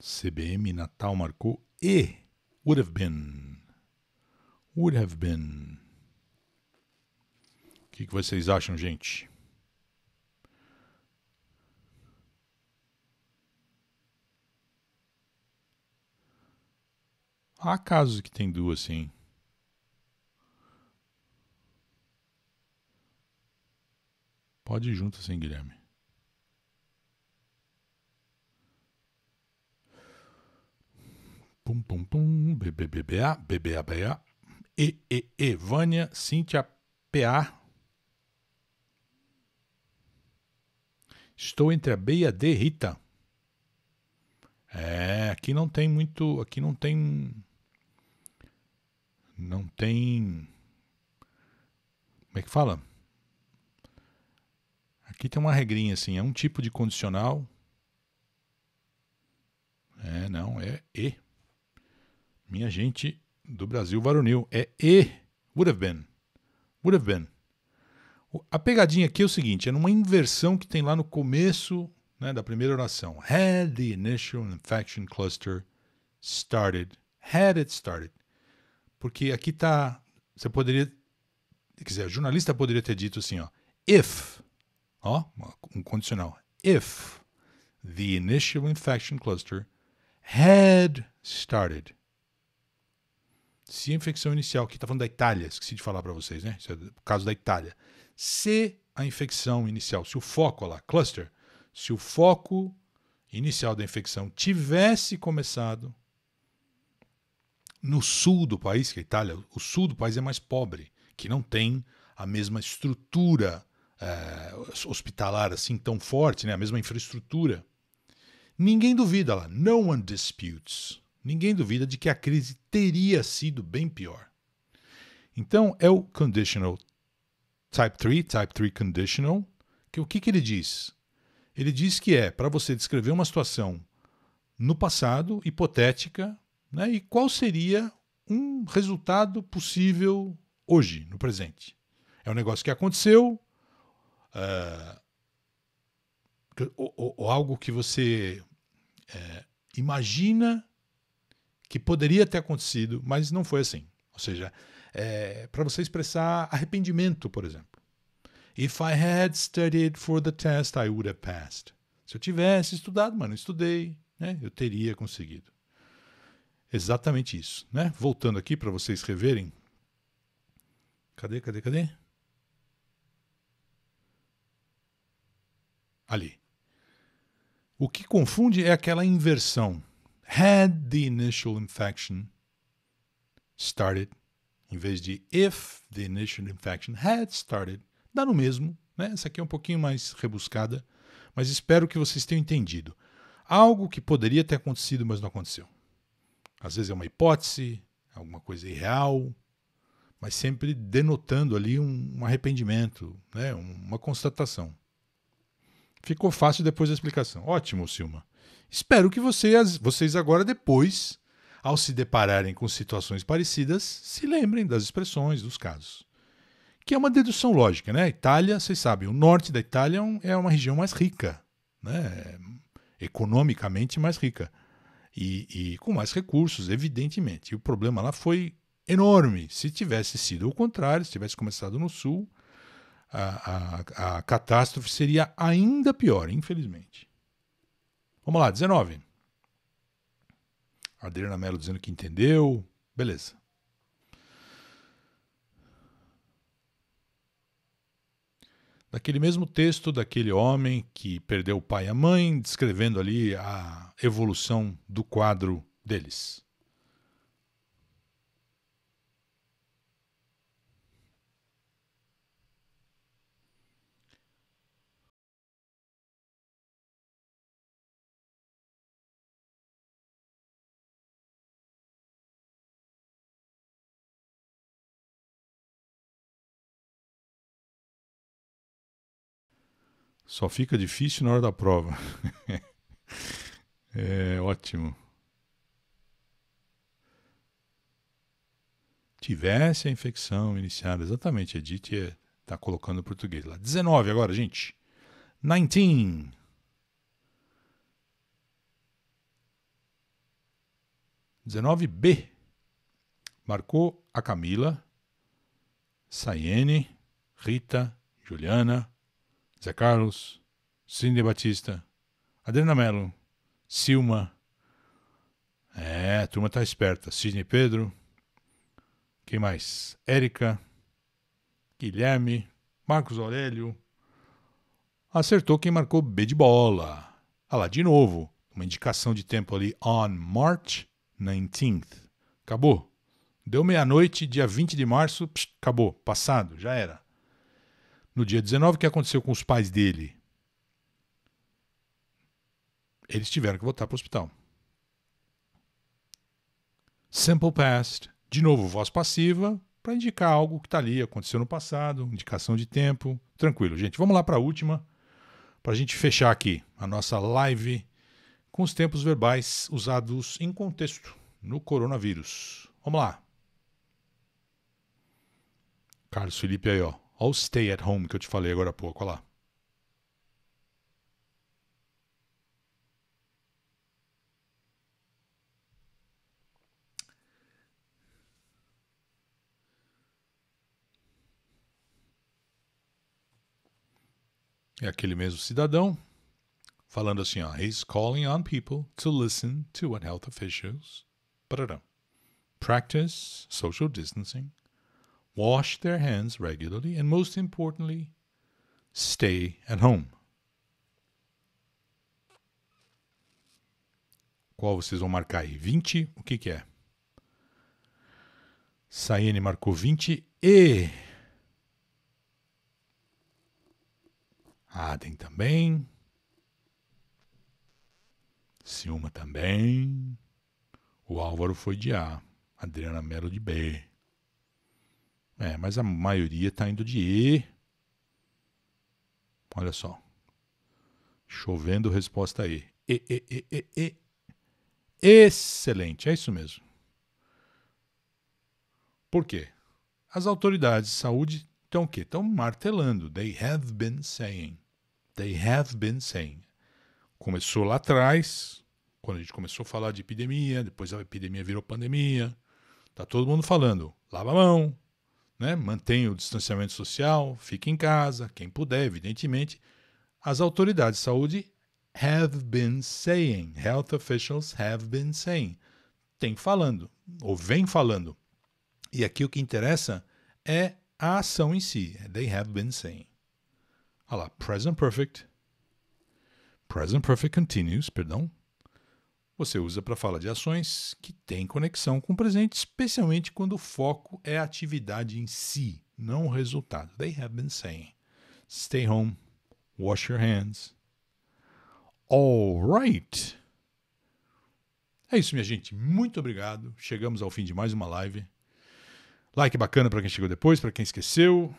CBM Natal marcou e would have been. Would have been. O que, que vocês acham, gente? Há casos que tem duas, sim. Pode ir junto, sim, Guilherme. Pum, pum, pum. BBBBA, BBABA. E, E, E. Vânia, Cíntia, PA. Estou entre a B e a D, Rita. É, aqui não tem muito. Aqui não tem. Não tem. Como é que fala? Aqui tem uma regrinha assim, é um tipo de condicional. É, não, é E. Minha gente do Brasil varonil. É E. Would have been. Would have been. A pegadinha aqui é o seguinte: é numa inversão que tem lá no começo né, da primeira oração. Had the initial infection cluster started. Had it started. Porque aqui tá. Você poderia. Quer dizer, o jornalista poderia ter dito assim, ó. If. Ó, um condicional. If the initial infection cluster had started se a infecção inicial, que está falando da Itália, esqueci de falar para vocês, né? Isso é o caso da Itália. Se a infecção inicial, se o foco, olha lá, cluster, se o foco inicial da infecção tivesse começado no sul do país, que é a Itália, o sul do país é mais pobre, que não tem a mesma estrutura é, hospitalar assim tão forte, né? a mesma infraestrutura. Ninguém duvida lá, no one disputes ninguém duvida de que a crise teria sido bem pior. Então é o conditional type 3, type 3 conditional, que o que, que ele diz? Ele diz que é para você descrever uma situação no passado, hipotética, né, e qual seria um resultado possível hoje, no presente. É um negócio que aconteceu, uh, eh, ou, ou, ou, algo que você uh, imagina que poderia ter acontecido, mas não foi assim. Ou seja, é, para você expressar arrependimento, por exemplo. If I had studied for the test, I would have passed. Se eu tivesse estudado, mano, estudei, né? Eu teria conseguido. Exatamente isso, né? Voltando aqui para vocês reverem. Cadê, cadê, cadê? Ali. O que confunde é aquela inversão had the initial infection started, em vez de if the initial infection had started, dá no mesmo. Né? Essa aqui é um pouquinho mais rebuscada, mas espero que vocês tenham entendido. Algo que poderia ter acontecido, mas não aconteceu. Às vezes é uma hipótese, é alguma coisa irreal, mas sempre denotando ali um, arrependimento, né? uma constatação. Ficou fácil depois da explicação. Ótimo, Silma. Espero que vocês, vocês agora, depois, ao se depararem com situações parecidas, se lembrem das expressões, dos casos. Que é uma dedução lógica, né? A Itália, vocês sabem, o norte da Itália é, é uma região mais rica, né? É economicamente mais rica. E, e com mais recursos, evidentemente. E o problema lá foi enorme. Se tivesse sido o contrário, se tivesse começado no sul, a, a, a catástrofe seria ainda pior, infelizmente. Vamos lá, 19. Adriana Mello dizendo que entendeu. Beleza. Daquele mesmo texto daquele homem que perdeu o pai e a mãe, descrevendo ali a evolução do quadro deles. Só fica difícil na hora da prova. é ótimo. Tivesse a infecção iniciada, exatamente, Edith está é, colocando o português lá. 19 agora, gente. 19. Dezenove B. Marcou a Camila, Sayene, Rita, Juliana, Zé Carlos, Sidney Batista, Adriana Mello, Silma. É, a turma tá esperta. Sidney Pedro. Quem mais? Érica, Guilherme, Marcos Aurélio. Acertou quem marcou B de bola. Ah lá, de novo. Uma indicação de tempo ali. On March 19th. Acabou. Deu meia-noite, dia 20 de março. Pss, acabou. Passado. Já era no dia 19, o que aconteceu com os pais dele? Eles tiveram que voltar para o hospital. Simple past, de novo, voz passiva, para indicar algo que está ali, aconteceu no passado, indicação de tempo. Tranquilo, gente. Vamos lá para a última, para a gente fechar aqui a nossa live com os tempos verbais usados em contexto no coronavírus. Vamos lá. Carlos Felipe aí, ó. Olha o stay at home que eu te falei agora há pouco, olha lá. É aquele mesmo cidadão falando assim, ó, he's calling on people to listen to what health officials practice social distancing wash their hands regularly, and most importantly, stay at home. Qual vocês vão marcar aí? 20? O que, que é? Saiane marcou 20 e. Adem também. Silma também. O Álvaro foi de A. Adriana Melo de B. É, mas a maioria está indo de E. Olha só. Chovendo resposta E. E, E, E, E, E. Excelente, é isso mesmo. Por quê? As autoridades de saúde estão o quê? Estão martelando. They have been saying. They have been saying. Começou lá atrás, quando a gente começou a falar de epidemia, depois a epidemia virou pandemia. Tá todo mundo falando: lava a mão, né? mantenha o distanciamento social, fique em casa, quem puder, evidentemente. As autoridades de saúde have been saying, health officials have been saying, tem falando, ou vem falando. E aqui o que interessa é a ação em si. They have been saying. Olha lá, present perfect. Present perfect continues, perdão você usa para falar de ações que têm conexão com o presente, especialmente quando o foco é a atividade em si, não o resultado. They have been saying: stay home, wash your hands. All right. É isso, minha gente. Muito obrigado. Chegamos ao fim de mais uma live. Like é bacana para quem chegou depois, para quem esqueceu.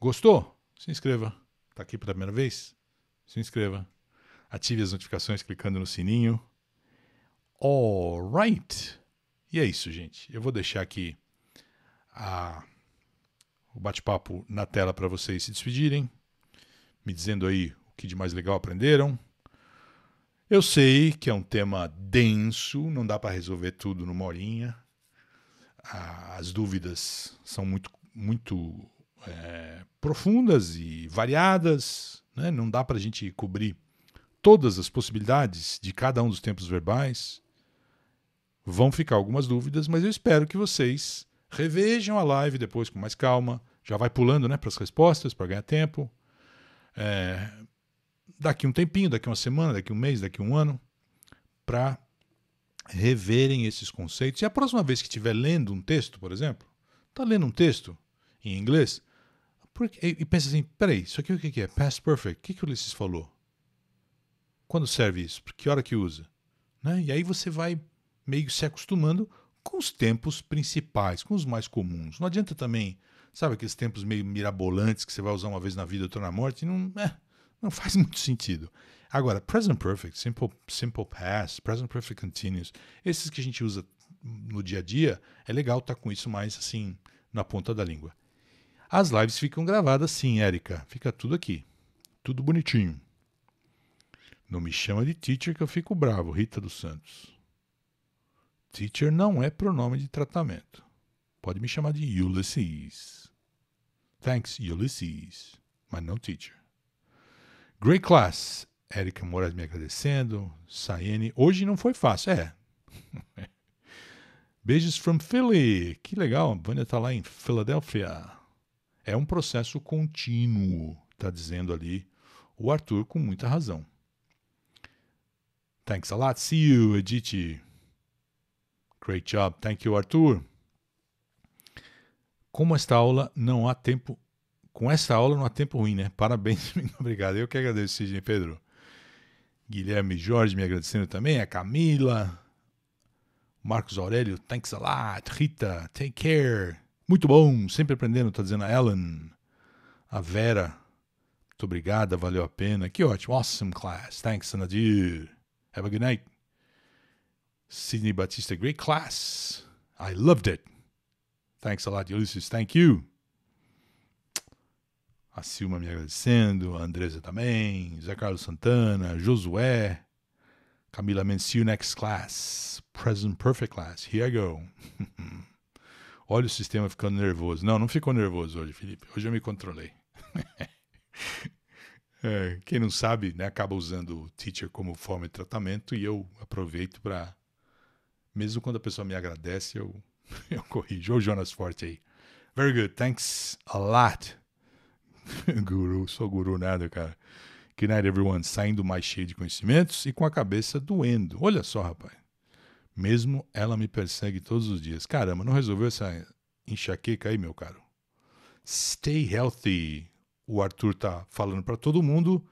Gostou? Se inscreva. Está aqui pela primeira vez? Se inscreva. Ative as notificações clicando no sininho. Alright. E é isso, gente. Eu vou deixar aqui a... o bate-papo na tela para vocês se despedirem, me dizendo aí o que de mais legal aprenderam. Eu sei que é um tema denso, não dá para resolver tudo numa horinha. As dúvidas são muito, muito é, profundas e variadas, né? não dá para a gente cobrir todas as possibilidades de cada um dos tempos verbais. Vão ficar algumas dúvidas, mas eu espero que vocês revejam a live depois com mais calma. Já vai pulando né, para as respostas para ganhar tempo. É, daqui um tempinho, daqui uma semana, daqui um mês, daqui um ano, para reverem esses conceitos. E a próxima vez que estiver lendo um texto, por exemplo, está lendo um texto em inglês porque, e, e pensa assim: peraí, isso aqui o que, é? Past perfect. O que, que o Ulisses falou? Quando serve isso? Que hora que usa? Né? E aí você vai meio se acostumando com os tempos principais, com os mais comuns. Não adianta também, sabe, aqueles tempos meio mirabolantes que você vai usar uma vez na vida, outra na morte, não, é, não faz muito sentido. Agora, present perfect, simple, simple past, present perfect continuous, esses que a gente usa no dia a dia, é legal estar tá com isso mais assim na ponta da língua. As lives ficam gravadas sim, Érica. Fica tudo aqui. Tudo bonitinho. Não me chama de teacher que eu fico bravo, Rita dos Santos. Teacher não é pronome de tratamento. Pode me chamar de Ulysses. Thanks, Ulysses. Mas não teacher. Great class. Érica Moraes me agradecendo. Sayene. Hoje não foi fácil. É. Beijos from Philly. Que legal. A Vânia está lá em Filadélfia. É um processo contínuo, está dizendo ali o Arthur com muita razão. Thanks a lot. See you, Edith. Great job. Thank you, Arthur. Como esta aula não há tempo. Com esta aula não há tempo ruim, né? Parabéns, muito obrigado. Eu que agradeço, Sidney Pedro. Guilherme Jorge me agradecendo também. A Camila. Marcos Aurélio, thanks a lot. Rita, take care. Muito bom, sempre aprendendo, tá dizendo a Ellen. A Vera, muito obrigada, valeu a pena. Que ótimo, awesome class. Thanks, Nadir. Have a good night. Sidney Batista, great class. I loved it. Thanks a lot, Ulysses. Thank you. A Silma me agradecendo, a Andresa também, Zé Carlos Santana, Josué, Camila Mendes, see you next class. Present perfect class. Here I go. Olha o sistema ficando nervoso. Não, não ficou nervoso hoje, Felipe. Hoje eu me controlei. é, quem não sabe, né, acaba usando o teacher como forma de tratamento e eu aproveito para mesmo quando a pessoa me agradece, eu, eu corrijo. Ô Jonas Forte aí. Very good, thanks a lot. guru, sou guru nada, cara. Good night, everyone. Saindo mais cheio de conhecimentos e com a cabeça doendo. Olha só, rapaz. Mesmo ela me persegue todos os dias. Caramba, não resolveu essa enxaqueca aí, meu caro? Stay healthy. O Arthur tá falando para todo mundo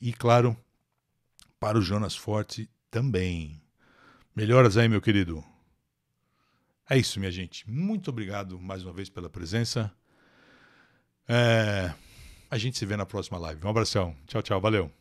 e, claro, para o Jonas Forte também. Melhoras aí, meu querido. É isso, minha gente. Muito obrigado mais uma vez pela presença. É... A gente se vê na próxima live. Um abração. Tchau, tchau. Valeu.